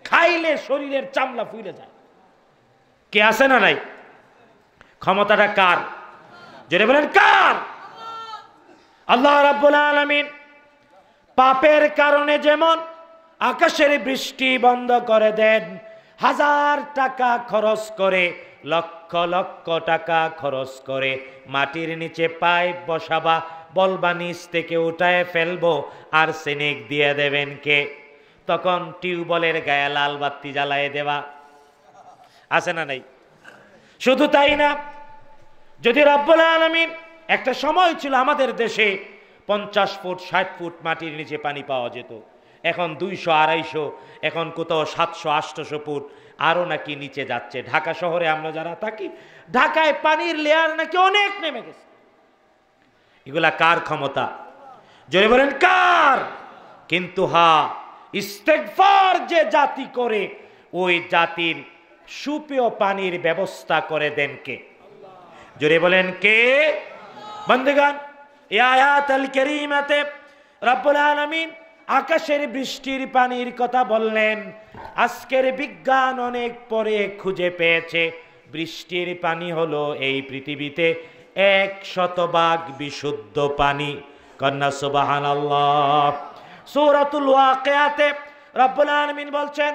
খাইলে শরীরের চামলা ফুলে যায় কে আছে না নাই ক্ষমতাটা কার জোরে বলেন কার আল্লাহ রাব্বুল আলামিন পাপের কারণে যেমন আকাশের বৃষ্টি বন্ধ করে দেন হাজার টাকা খরচ করে লক্ষ লক্ষ টাকা খরচ করে মাটির নিচে পাইপ বসাবা বলবা নিচ থেকে উঠায় ফেলবো আর সেনেক দিয়ে দেবেন কে তখন টিউবওয়েলের গায়ে লাল বাতি জ্বালায় দেওয়া আছে না নাই শুধু তাই না যদি রব্বুল আলমিন একটা সময় ছিল আমাদের দেশে পঞ্চাশ ফুট ষাট ফুট মাটির নিচে পানি পাওয়া যেত এখন দুইশো আড়াইশো এখন কোথাও সাতশো আটশোশো ফুট আরও নাকি নিচে যাচ্ছে ঢাকা শহরে আমরা যারা থাকি ঢাকায় পানির লেয়ার নাকি অনেক নেমে গেছে এগুলা কার ক্ষমতা জোরে বলেন কার কিন্তু হা ইস্তেকফার যে জাতি করে ওই জাতির সুপেয় পানির ব্যবস্থা করে দেন কে জোরে বলেন কে বন্ধুগান এ আয়াত আল করিমাতে রব্বুল আলমিন আকাশের বৃষ্টির পানির কথা বললেন আজকের বিজ্ঞান অনেক পরে খুঁজে পেয়েছে বৃষ্টির পানি হলো এই পৃথিবীতে এক শতভাগ বিশুদ্ধ পানি কন্যা সুবাহান আল্লাহ সৌরাতুল ওয়াকেয়াতে রব্বুল আলমিন বলছেন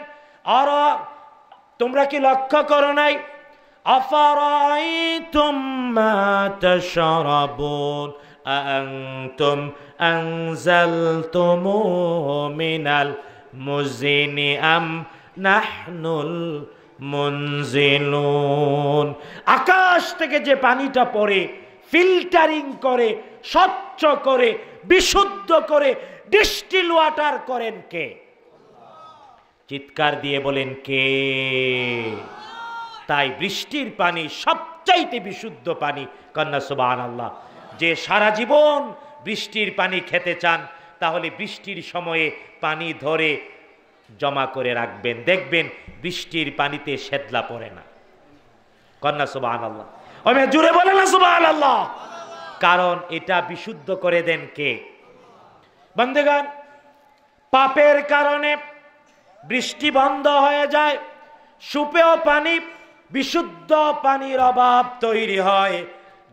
আর তোমরা কি লক্ষ্য করো নাই أفرأيتم ما تشربون أأنتم أنزلتموه من المزن أم نحن المنزلون আকাশ থেকে যে পানিটা পড়ে ফিল্টারিং করে স্বচ্ছ করে বিশুদ্ধ করে ডিস্টিল ওয়াটার করেন কে চিৎকার দিয়ে বলেন কে তাই বৃষ্টির পানি সবচাইতে বিশুদ্ধ পানি কন্যা সুবাহ আল্লাহ যে সারা জীবন বৃষ্টির পানি খেতে চান তাহলে বৃষ্টির সময়ে পানি ধরে জমা করে রাখবেন দেখবেন বৃষ্টির পানিতে সেদলা পড়ে না কন্যা সুবাহ আল্লাহ জুড়ে বলে না সুবাহ আল্লাহ কারণ এটা বিশুদ্ধ করে দেন কে বন্দেগান পাপের কারণে বৃষ্টি বন্ধ হয়ে যায় সুপেয় পানি বিশুদ্ধ পানির অভাব তৈরি হয়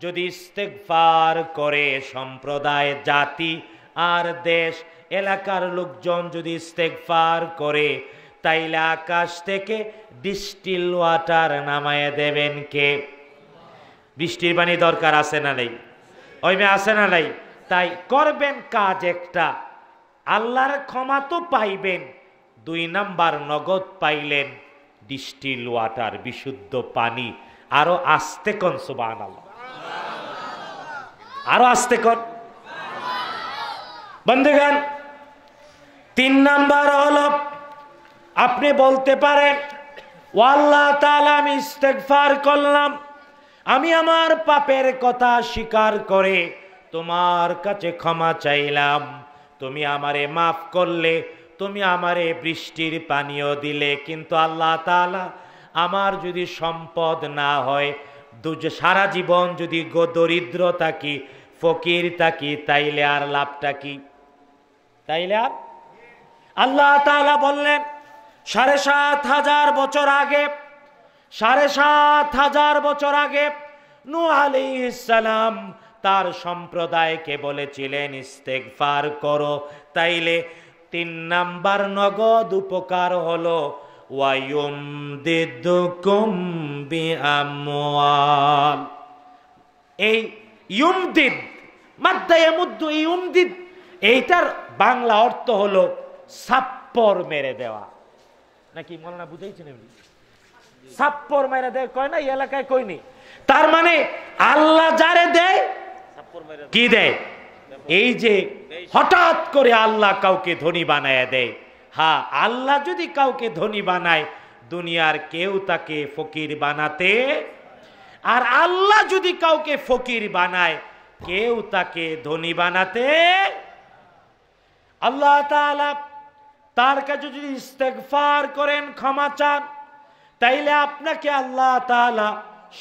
যদি ইস্তেকফার করে সম্প্রদায় জাতি আর দেশ এলাকার লোকজন যদি ইস্তেকফার করে তাইলে আকাশ থেকে ডিস্টিল ওয়াটার নামায় দেবেন কে বৃষ্টির পানি দরকার আছে না নাই ওই মেয়ে আছে না নাই তাই করবেন কাজ একটা আল্লাহর ক্ষমা তো পাইবেন দুই নাম্বার নগদ পাইলেন ডিস্টিল ওয়াটার বিশুদ্ধ পানি আরো আসতে কনসবান আল্লাহ আরো আসতে কর বন্ধুগান তিন নাম্বার হল আপনি বলতে পারেন ওয়াল্লাহ তালা আমি ইস্তেকফার করলাম আমি আমার পাপের কথা স্বীকার করে তোমার কাছে ক্ষমা চাইলাম তুমি আমারে মাফ করলে তুমি আমারে বৃষ্টির পানীয় দিলে কিন্তু আল্লাহ তালা আমার যদি সম্পদ না হয় সারা জীবন যদি দরিদ্র থাকি ফকির থাকি তাইলে আর লাভটা কি তাইলে আর আল্লাহ বললেন সাড়ে সাত হাজার বছর আগে সাড়ে সাত হাজার বছর আগে নু আলি ইসালাম তার সম্প্রদায়কে বলেছিলেন ইস্তেকফার করো তাইলে তিন নাম্বার নগদ উপকার হলো ওয়ায়ুমদিদুকুম বিআমওয়াল এই ইউমদিদ মাদ্দা ইয়ামুদ্দু এই এইটার বাংলা অর্থ হলো সাপ্পর মেরে দেওয়া নাকি মোলানা বুঝাইছেন এমনি সাপ্পর মেরে দেয় কয় না এই এলাকায় কইনি তার মানে আল্লাহ যারে দেয় কি দেয় এই যে হঠাৎ করে আল্লাহ কাউকে ধনী বানায় দেয় হা হ্যাঁ, আল্লাহ যদি কাউকে ধনী বানায় দুনিয়ার কেউ তাকে ফকির বানাতে আর আল্লাহ যদি কাউকে ফকির বানায় কেউ তাকে ধনী বানাতে আল্লাহ তার কাছে যদি ইস্তেকফার করেন ক্ষমা চান তাইলে আপনাকে আল্লাহ তালা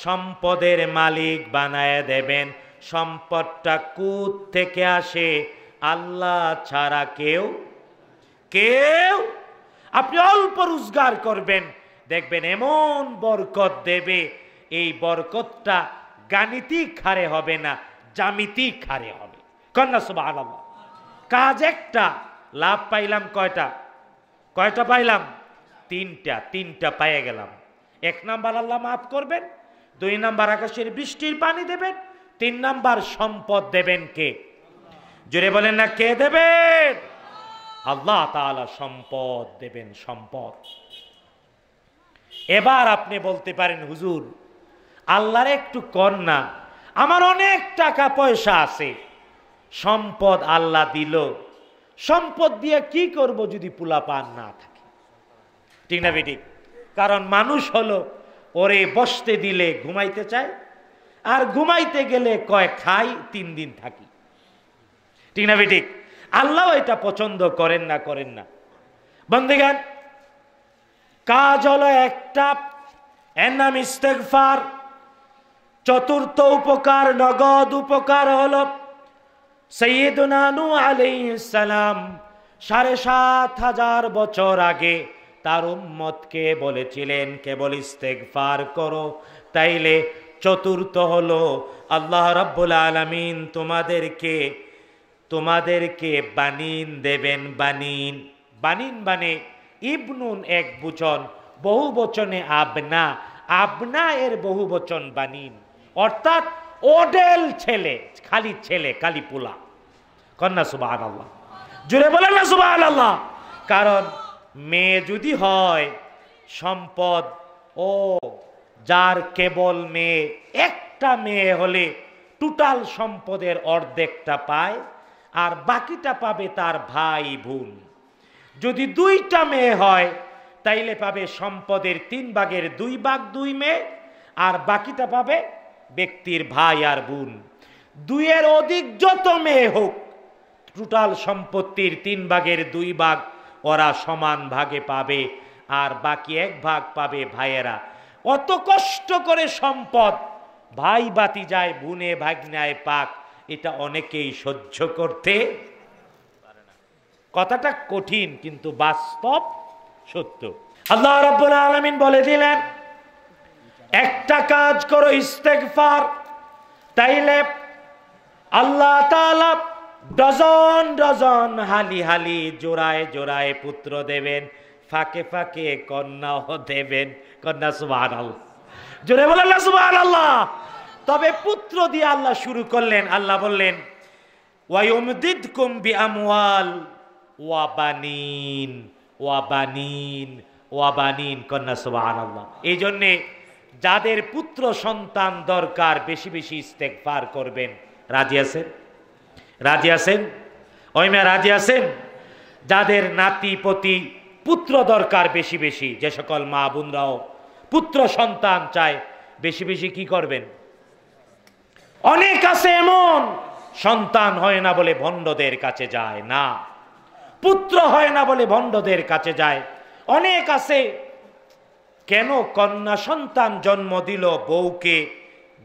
সম্পদের মালিক বানায় দেবেন সম্পদটা কুত থেকে আসে আল্লাহ ছাড়া কেউ কেউ আপনি অল্প রোজগার করবেন দেখবেন এমন বরকত দেবে এই বরকতটা গাণিতিক হারে হবে না জামিতিক হারে হবে কন্যা সব কাজ একটা লাভ পাইলাম কয়টা কয়টা পাইলাম তিনটা তিনটা পাইয়ে গেলাম এক নাম্বার আল্লাহ মাফ করবেন দুই নাম্বার আকাশের বৃষ্টির পানি দেবেন তিন নাম্বার সম্পদ দেবেন কে জুড়ে বলেন না কে দেবেন আল্লাহ তালা সম্পদ দেবেন সম্পদ এবার আপনি বলতে পারেন হুজুর আল্লাহর একটু কর না আমার অনেক টাকা পয়সা আছে সম্পদ আল্লাহ দিল সম্পদ দিয়ে কি করব যদি পুলা পান না থাকে ঠিক না বেটি কারণ মানুষ হলো ওরে বসতে দিলে ঘুমাইতে চায় আর ঘুমাইতে গেলে কয় খাই তিন দিন থাকি ঠিক না বেটিক আল্লাহ এটা পছন্দ করেন না করেন না বন্দিগান কাজ হলো একটা এনাম নাম ইস্তেকফার চতুর্থ উপকার নগদ উপকার হল সৈয়দনানু সালাম সাড়ে সাত হাজার বছর আগে তার উম্মতকে বলেছিলেন কেবল ইস্তেকফার করো তাইলে চতুর্থ হলো আল্লাহ রব্বুল আলমিন তোমাদেরকে তোমাদেরকে বানিন দেবেন বানিন বানিন মানে ইবনুন এক বুচন বহু বচনে আবনা আবনা এর বহু বচন বানিন অর্থাৎ ওডেল ছেলে খালি ছেলে পোলা কন্যা সুবাহ আল্লাহ জুড়ে বলেন না সুবাহ আল্লাহ কারণ মেয়ে যদি হয় সম্পদ ও যার কেবল মেয়ে একটা মেয়ে হলে টোটাল সম্পদের অর্ধেকটা পায় আর বাকিটা পাবে তার ভাই বোন যদি দুইটা মেয়ে হয় তাইলে পাবে সম্পদের তিন ভাগের দুই ভাগ দুই মেয়ে আর বাকিটা পাবে ব্যক্তির ভাই আর বোন দুইয়ের অধিক যত মেয়ে হোক টোটাল সম্পত্তির তিন ভাগের দুই ভাগ ওরা সমান ভাগে পাবে আর বাকি এক ভাগ পাবে ভাইয়েরা অত কষ্ট করে সম্পদ ভাই বাতি যায় বুনে ভাগনায় পাক এটা অনেকেই সহ্য করতে কথাটা কঠিন কিন্তু বাস্তব সত্য আল্লাহ রব্বুল আলমিন বলে দিলেন একটা কাজ করো ইস্তেকফার তাইলে আল্লাহ ডজন ডজন হালি হালি জোড়ায় জোড়ায় পুত্র দেবেন ফাঁকে ফাঁকে কন্যা দেবেন কন্যা সুবাহ জোরে বলেন না সুবহানাল্লাহ তবে পুত্র দিয়ে আল্লাহ শুরু করলেন আল্লাহ বললেন ওয়ায়ুমদিদ কুম্বি আমওয়াল ওয়াবানিন ওয়াবানিন ওয়াবানিন কন্যা সুবাহ আল্লাহ এই জন্যে যাদের পুত্র সন্তান দরকার বেশি বেশি ইস্তেকবার করবেন রাজি আছেন রাজি আছেন ওই মেয়ে রাজি আছেন যাদের নাতি পতি পুত্র দরকার বেশি বেশি যে সকল মা বোনরাও পুত্র সন্তান চায় বেশি বেশি কি করবেন অনেক আছে এমন সন্তান হয় না বলে ভণ্ডদের কাছে যায় না পুত্র হয় না বলে ভণ্ডদের কাছে যায় অনেক আছে কেন কন্যা সন্তান জন্ম দিল বউকে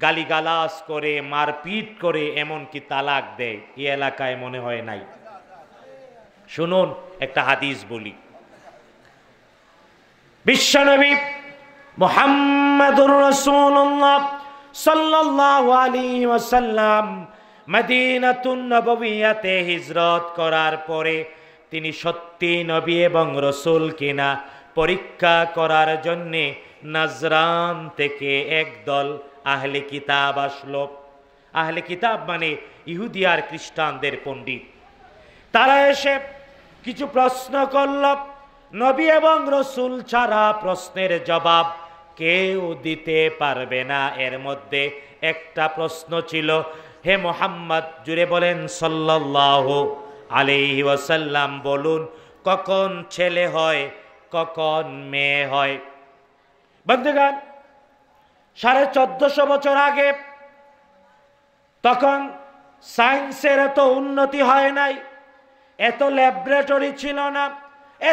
গালিগালাস করে মারপিট করে এমনকি তালাক দেয় এই এলাকায় মনে হয় নাই শুনুন একটা হাদিস বলি বিশ্বনবী মোহাম্মদুর রসুল্লাহ সাল্লাল্লাহু আলাইহি ওয়াসাল্লাম মদিনাতুন নববিয়াতে হিজরত করার পরে তিনি সত্যি নবী এবং রসুল কিনা পরীক্ষা করার জন্যে নাজরান থেকে একদল আহলে কিতাব আসলো আহলে কিতাব মানে ইহুদি আর খ্রিস্টানদের পণ্ডিত তারা এসে কিছু প্রশ্ন করল নবী এবং রসুল ছাড়া প্রশ্নের জবাব কেউ দিতে পারবে না এর মধ্যে একটা প্রশ্ন ছিল হে মোহাম্মদ জুড়ে বলেন সাল্লাহ আলি ওয়াসাল্লাম বলুন কখন ছেলে হয় কখন মেয়ে হয় বন্ধুগান সাড়ে চোদ্দশো বছর আগে তখন সায়েন্সের এত উন্নতি হয় নাই এত ল্যাবরেটরি ছিল না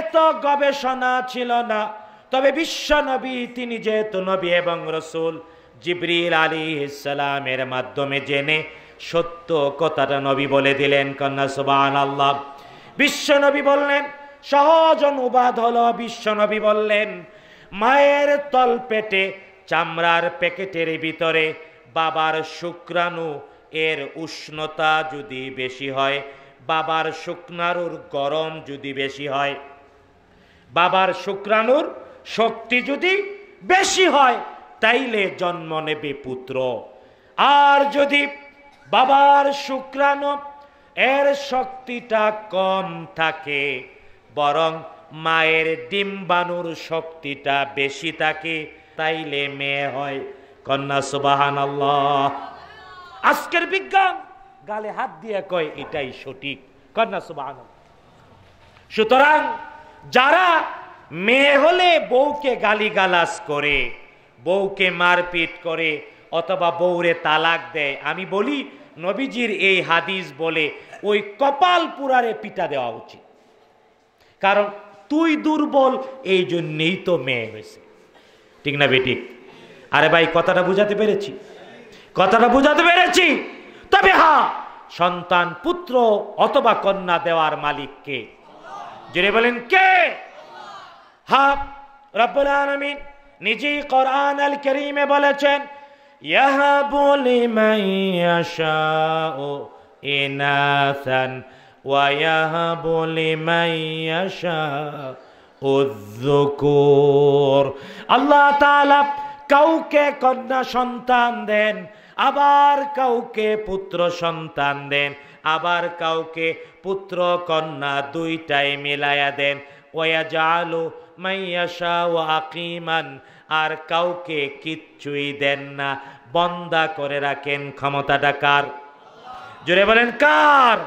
এত গবেষণা ছিল না তবে বিশ্ব নবী তিনি যেহেতু নবী এবং রসুল জিবরিল আলী ইসলামের মাধ্যমে জেনে সত্য কথাটা নবী বলে দিলেন কন্যা সুবান আল্লাহ বিশ্ব নবী বললেন সহজ অনুবাদ হল বিশ্ব নবী বললেন মায়ের তল পেটে চামড়ার প্যাকেটের ভিতরে বাবার শুক্রাণু এর উষ্ণতা যদি বেশি হয় বাবার শুক্রাণুর গরম যদি বেশি হয় বাবার শুক্রাণুর শক্তি যদি বেশি হয় তাইলে জন্ম নেবে পুত্র আর যদি বাবার শুক্রাণু এর শক্তিটা কম থাকে বরং মায়ের ডিম্বাণুর শক্তিটা বেশি থাকে তাইলে মেয়ে হয় কন্যা সুবাহান আজকের বিজ্ঞান গালে হাত দিয়ে কয় এটাই সঠিক কন্যা সুবাহান সুতরাং যারা মেয়ে হলে বউকে গালিগালাজ করে বউকে মারপিট করে অথবা বউরে তালাক দেয় আমি বলি নবীজির এই হাদিস বলে ওই কপাল পুরারে পিটা দেওয়া উচিত কারণ তুই দুর্বল এই জন্যেই তো মেয়ে হয়েছে ঠিক না বেটি আরে ভাই কথাটা বুঝাতে পেরেছি কথাটা বুঝাতে পেরেছি তবে হা সন্তান পুত্র অথবা কন্যা দেওয়ার মালিককে জেনে বলেন কে হা রব্বুল আলমিন নিজেই কোরআন আল করিমে বলেছেন ইয়াহাবু লিমান ও ইনাসান ওয়াহা ইয়াহাবু মাইয়াশা ইয়াশাউ উযযুকুর আল্লাহ তাআলা কাউকে কন্যা সন্তান দেন আবার কাউকে পুত্র সন্তান দেন আবার কাউকে পুত্র কন্যা দুইটাই মিলায়া দেন ওয়া জালু মাইয়াশা ও আকিমান আর কাউকে কিচ্ছুই দেন না বন্দা করে রাখেন ক্ষমতাটা কার জুড়ে বলেন কার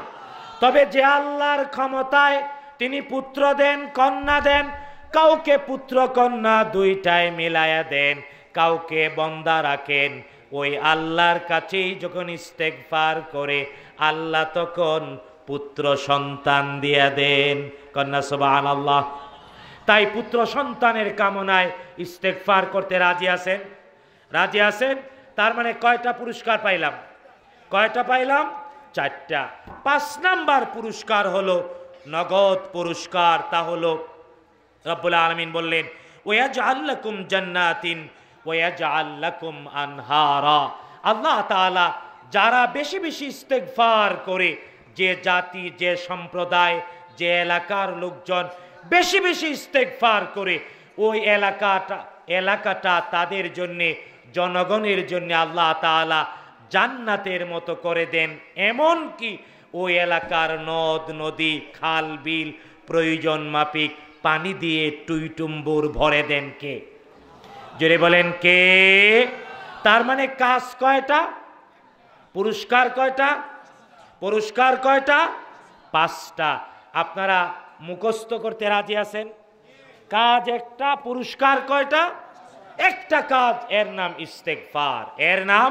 তবে যে আল্লাহর ক্ষমতায় তিনি পুত্র দেন কন্যা দেন কাউকে পুত্র কন্যা দুইটাই মিলায়া দেন কাউকে বন্দা রাখেন ওই আল্লাহর কাছেই যখন পার করে আল্লাহ তখন পুত্র সন্তান দিয়া দেন কন্যা সোবাহ আল্লাহ তাই পুত্র সন্তানের কামনায় ইস্তেকফার করতে রাজি আছেন রাজি আছেন তার মানে কয়টা পুরস্কার পাইলাম কয়টা পাইলাম চারটা পাঁচ নাম্বার পুরস্কার হলো নগদ পুরস্কার তা হলো রব্বুল আলমিন বললেন ওয়াজ আল্লাকুম জান্নাতিন ওয়াজ আল্লাকুম আনহারা আল্লাহ তালা যারা বেশি বেশি ইস্তেকফার করে যে জাতি যে সম্প্রদায় যে এলাকার লোকজন বেশি বেশি ইস্তেকফার করে ওই এলাকাটা এলাকাটা তাদের জন্যে জনগণের জন্য আল্লাহ তালা জান্নাতের মতো করে দেন এমন কি ওই এলাকার নদ নদী খাল বিল প্রয়োজন মাপিক পানি দিয়ে টুইটুম্বুর ভরে দেন কে জোরে বলেন কে তার মানে কাজ কয়টা পুরস্কার কয়টা পুরস্কার কয়টা পাঁচটা আপনারা মুখস্থ করতে রাজি আছেন কাজ একটা পুরস্কার কয়টা একটা কাজ এর নাম ইস্তেকফার এর নাম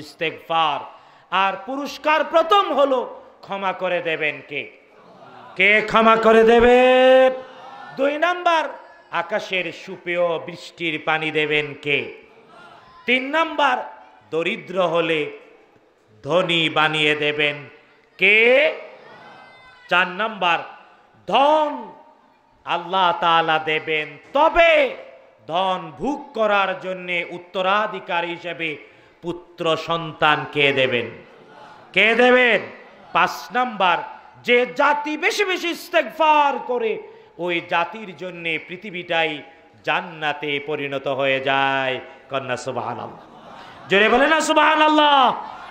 ইস্তেকফার আর পুরস্কার প্রথম হলো ক্ষমা করে দেবেন কে কে ক্ষমা করে দেবে দুই নাম্বার আকাশের সুপেয় বৃষ্টির পানি দেবেন কে তিন নাম্বার দরিদ্র হলে ধনী বানিয়ে দেবেন কে চার নাম্বার ধন আল্লাহ তালা দেবেন তবে ধন ভোগ করার জন্যে উত্তরাধিকার হিসেবে পুত্র সন্তান কে দেবেন কে দেবেন পাঁচ নাম্বার যে জাতি বেশি বেশি ইস্তেকফার করে ওই জাতির জন্যে পৃথিবীটাই জান্নাতে পরিণত হয়ে যায় কন্যা সুবাহ আল্লাহ জোরে বলে না সুবাহান আল্লাহ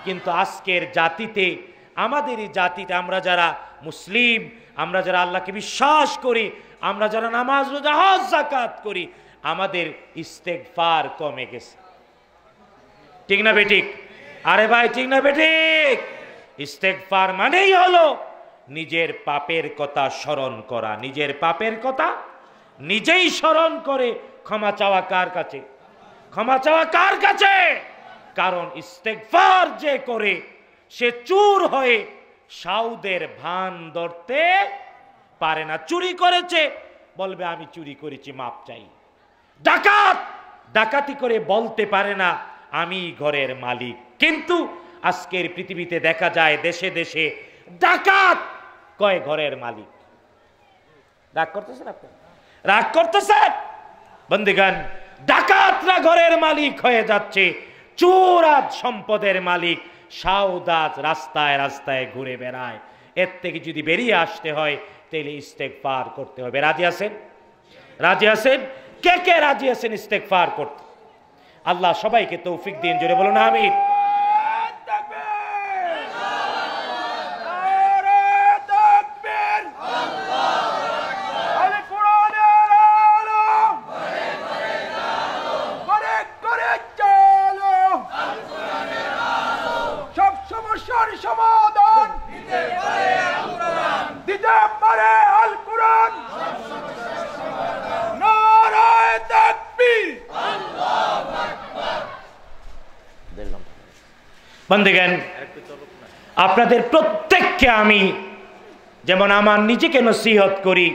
কিন্তু আজকের জাতিতে আমাদের জাতিতে আমরা যারা মুসলিম আমরা যারা আল্লাহকে বিশ্বাস করি আমরা যারা নামাজ রোজা হজ জাকাত করি আমাদের ইস্তেকফার কমে গেছে ঠিক না বেঠিক আরে ভাই ঠিক না বেঠিক ইস্তেকফার মানেই হলো নিজের পাপের কথা স্মরণ করা নিজের পাপের কথা নিজেই স্মরণ করে ক্ষমা চাওয়া কার কাছে ক্ষমা চাওয়া কার কাছে কারণ ইস্তেকফার যে করে সে চুর হয়ে সাউদের ভান ধরতে পারে না চুরি করেছে বলবে আমি চুরি করেছি মাপ চাই ডাকাত ডাকাতি করে বলতে পারে না আমি ঘরের মালিক কিন্তু আজকের পৃথিবীতে দেখা যায় দেশে দেশে ডাকাত কয় ঘরের মালিক রাগ করতেছেন আপনার রাগ করতেছেন বন্দিগান ডাকাতরা ঘরের মালিক হয়ে যাচ্ছে চোরাজ সম্পদের মালিক সাউদাজ রাস্তায় রাস্তায় ঘুরে বেড়ায় এর থেকে যদি বেরিয়ে আসতে হয় তাহলে ইস্তেক পার করতে হবে রাজি আছেন রাজি আছেন কে কে রাজি আছেন ইস্তেক পার করতে আল্লাহ সবাইকে তৌফিক দিন জোরে বলুন আমির বন্ধুগণ আপনাদের প্রত্যেককে আমি যেমন আমার নিজেকে নসিহত করি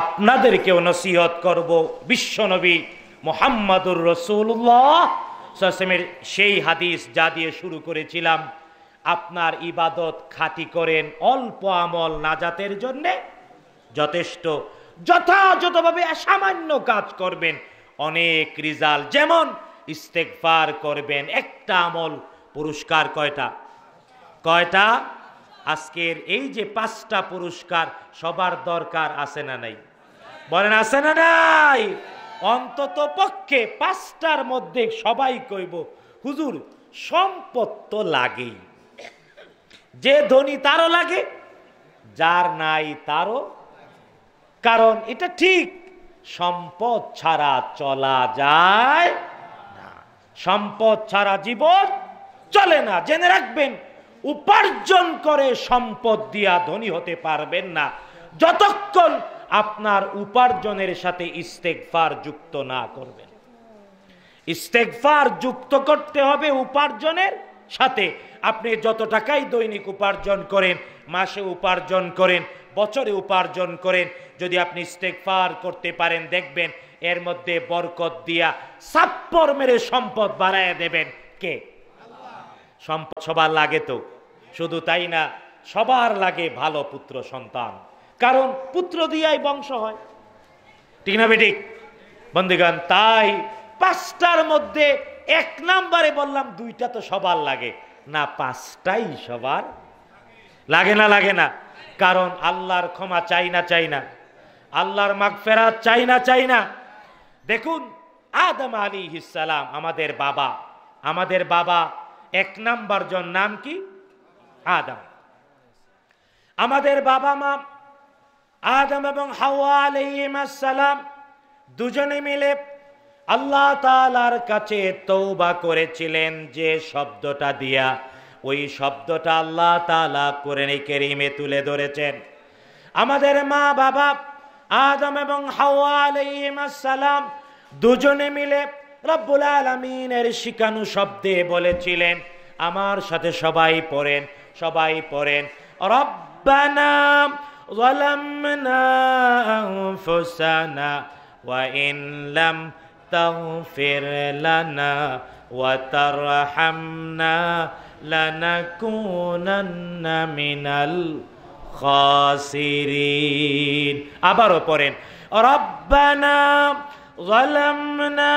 আপনাদেরকেও নসিহত করব বিশ্বনবী মোহাম্মদুর রসুল্লাহ সাসেমের সেই হাদিস যা দিয়ে শুরু করেছিলাম আপনার ইবাদত খাতি করেন অল্প আমল নাজাতের জন্যে যথেষ্ট যথাযথভাবে সামান্য কাজ করবেন অনেক রিজাল্ট যেমন ইস্তেকবার করবেন একটা আমল পুরস্কার কয়টা কয়টা আজকের এই যে পাঁচটা পুরস্কার সবার দরকার আছে না নাই বলেন আছে না নাই অন্তত পক্ষে পাঁচটার মধ্যে সবাই কইব হুজুর সম্পদ তো লাগেই যে ধনী তারও লাগে যার নাই তারও কারণ এটা ঠিক সম্পদ ছাড়া চলা যায় না সম্পদ ছাড়া জীবন চলে না জেনে রাখবেন উপার্জন করে সম্পদ দিয়া ধনী হতে পারবেন না যতক্ষণ আপনার উপার্জনের সাথে ইস্তেকফার যুক্ত না করবেন ইস্তেকফার যুক্ত করতে হবে উপার্জনের সাথে আপনি যত টাকাই দৈনিক উপার্জন করেন মাসে উপার্জন করেন বছরে উপার্জন করেন যদি আপনি ইস্তেকফার করতে পারেন দেখবেন এর মধ্যে বরকত দিয়া সাপ্পর মেরে সম্পদ বাড়ায় দেবেন কে সম্পদ সবার লাগে তো শুধু তাই না সবার লাগে ভালো পুত্র সন্তান কারণ পুত্র দিয়াই বংশ হয় ঠিক না বেটি বন্দিগান তাই পাঁচটার মধ্যে এক নাম্বারে বললাম দুইটা তো সবার লাগে না পাঁচটাই সবার লাগে না লাগে না কারণ আল্লাহর ক্ষমা চাই না চাই না আল্লাহর মাগফেরা চাই না চাই না দেখুন আদম আলী ইসালাম আমাদের বাবা আমাদের বাবা এক নাম্বার জন নাম কি আদম আমাদের বাবা মা আদম এবং হাওয়া আলাইসালাম দুজনে মিলে আল্লাহ তালার কাছে তৌবা করেছিলেন যে শব্দটা দিয়া ওই শব্দটা আল্লাহ তালা কোরআনে কেরিমে তুলে ধরেছেন আমাদের মা বাবা আদম এবং হাওয়া আলাইসালাম দুজনে মিলে রাব্বুল আলমিনের শিকানু শব্দে বলেছিলেন আমার সাথে সবাই পড়েন সবাই পড়েন রব্বানা জলামনা আনফুসানা ওয়া ইন লাম তাগফির লানা ওয়া তারহামনা লানাকুনান্না মিনাল খাসিরিন আবারও পড়েন রব্বানা জলামনা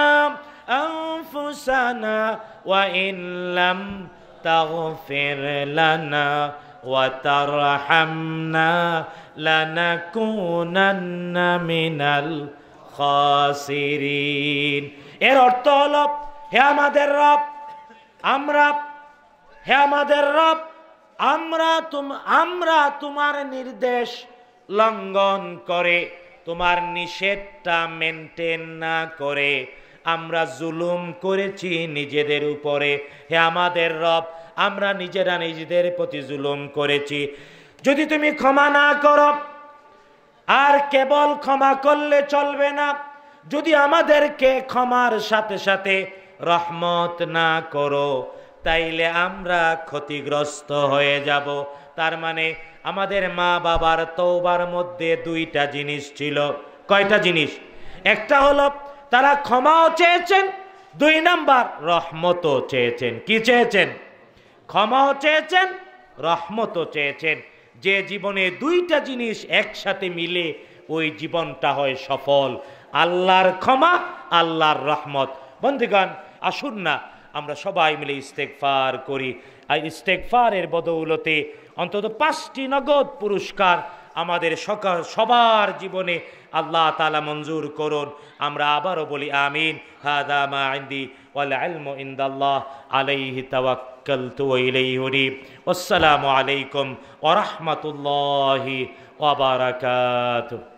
أنفسنا وإن لم تغفر لنا وترحمنا لنكونن من الخاسرين এর অর্থ হল হে আমাদের রব আমরা হে আমাদের রব আমরা তুম আমরা তোমার নির্দেশ লঙ্ঘন করে তোমার নিষেধটা মেনটেন না করে আমরা জুলুম করেছি নিজেদের উপরে হে আমাদের রব আমরা নিজেরা নিজেদের প্রতি জুলুম করেছি যদি তুমি ক্ষমা না করো আর কেবল ক্ষমা করলে চলবে না যদি আমাদেরকে ক্ষমার সাথে সাথে রহমত না করো তাইলে আমরা ক্ষতিগ্রস্ত হয়ে যাব তার মানে আমাদের মা বাবার তৌবার মধ্যে দুইটা জিনিস ছিল কয়টা জিনিস একটা হলো তারা ক্ষমাও চেয়েছেন দুই নাম্বার রহমতও চেয়েছেন কি চেয়েছেন ক্ষমাও চেয়েছেন রহমতও চেয়েছেন যে জীবনে দুইটা জিনিস একসাথে মিলে ওই জীবনটা হয় সফল আল্লাহর ক্ষমা আল্লাহর রহমত বন্ধুগণ আসুন না আমরা সবাই মিলে ইস্তেকফার করি আর ইস্তেকফারের বদৌলতে অন্তত পাঁচটি নগদ পুরস্কার আমাদের সবার জীবনে আল্লাহ তালা মঞ্জুর করুন আমরা আবারও বলি আমিন আসসালামু আলাইকুম ওয়া রাহমাতুল্লাহি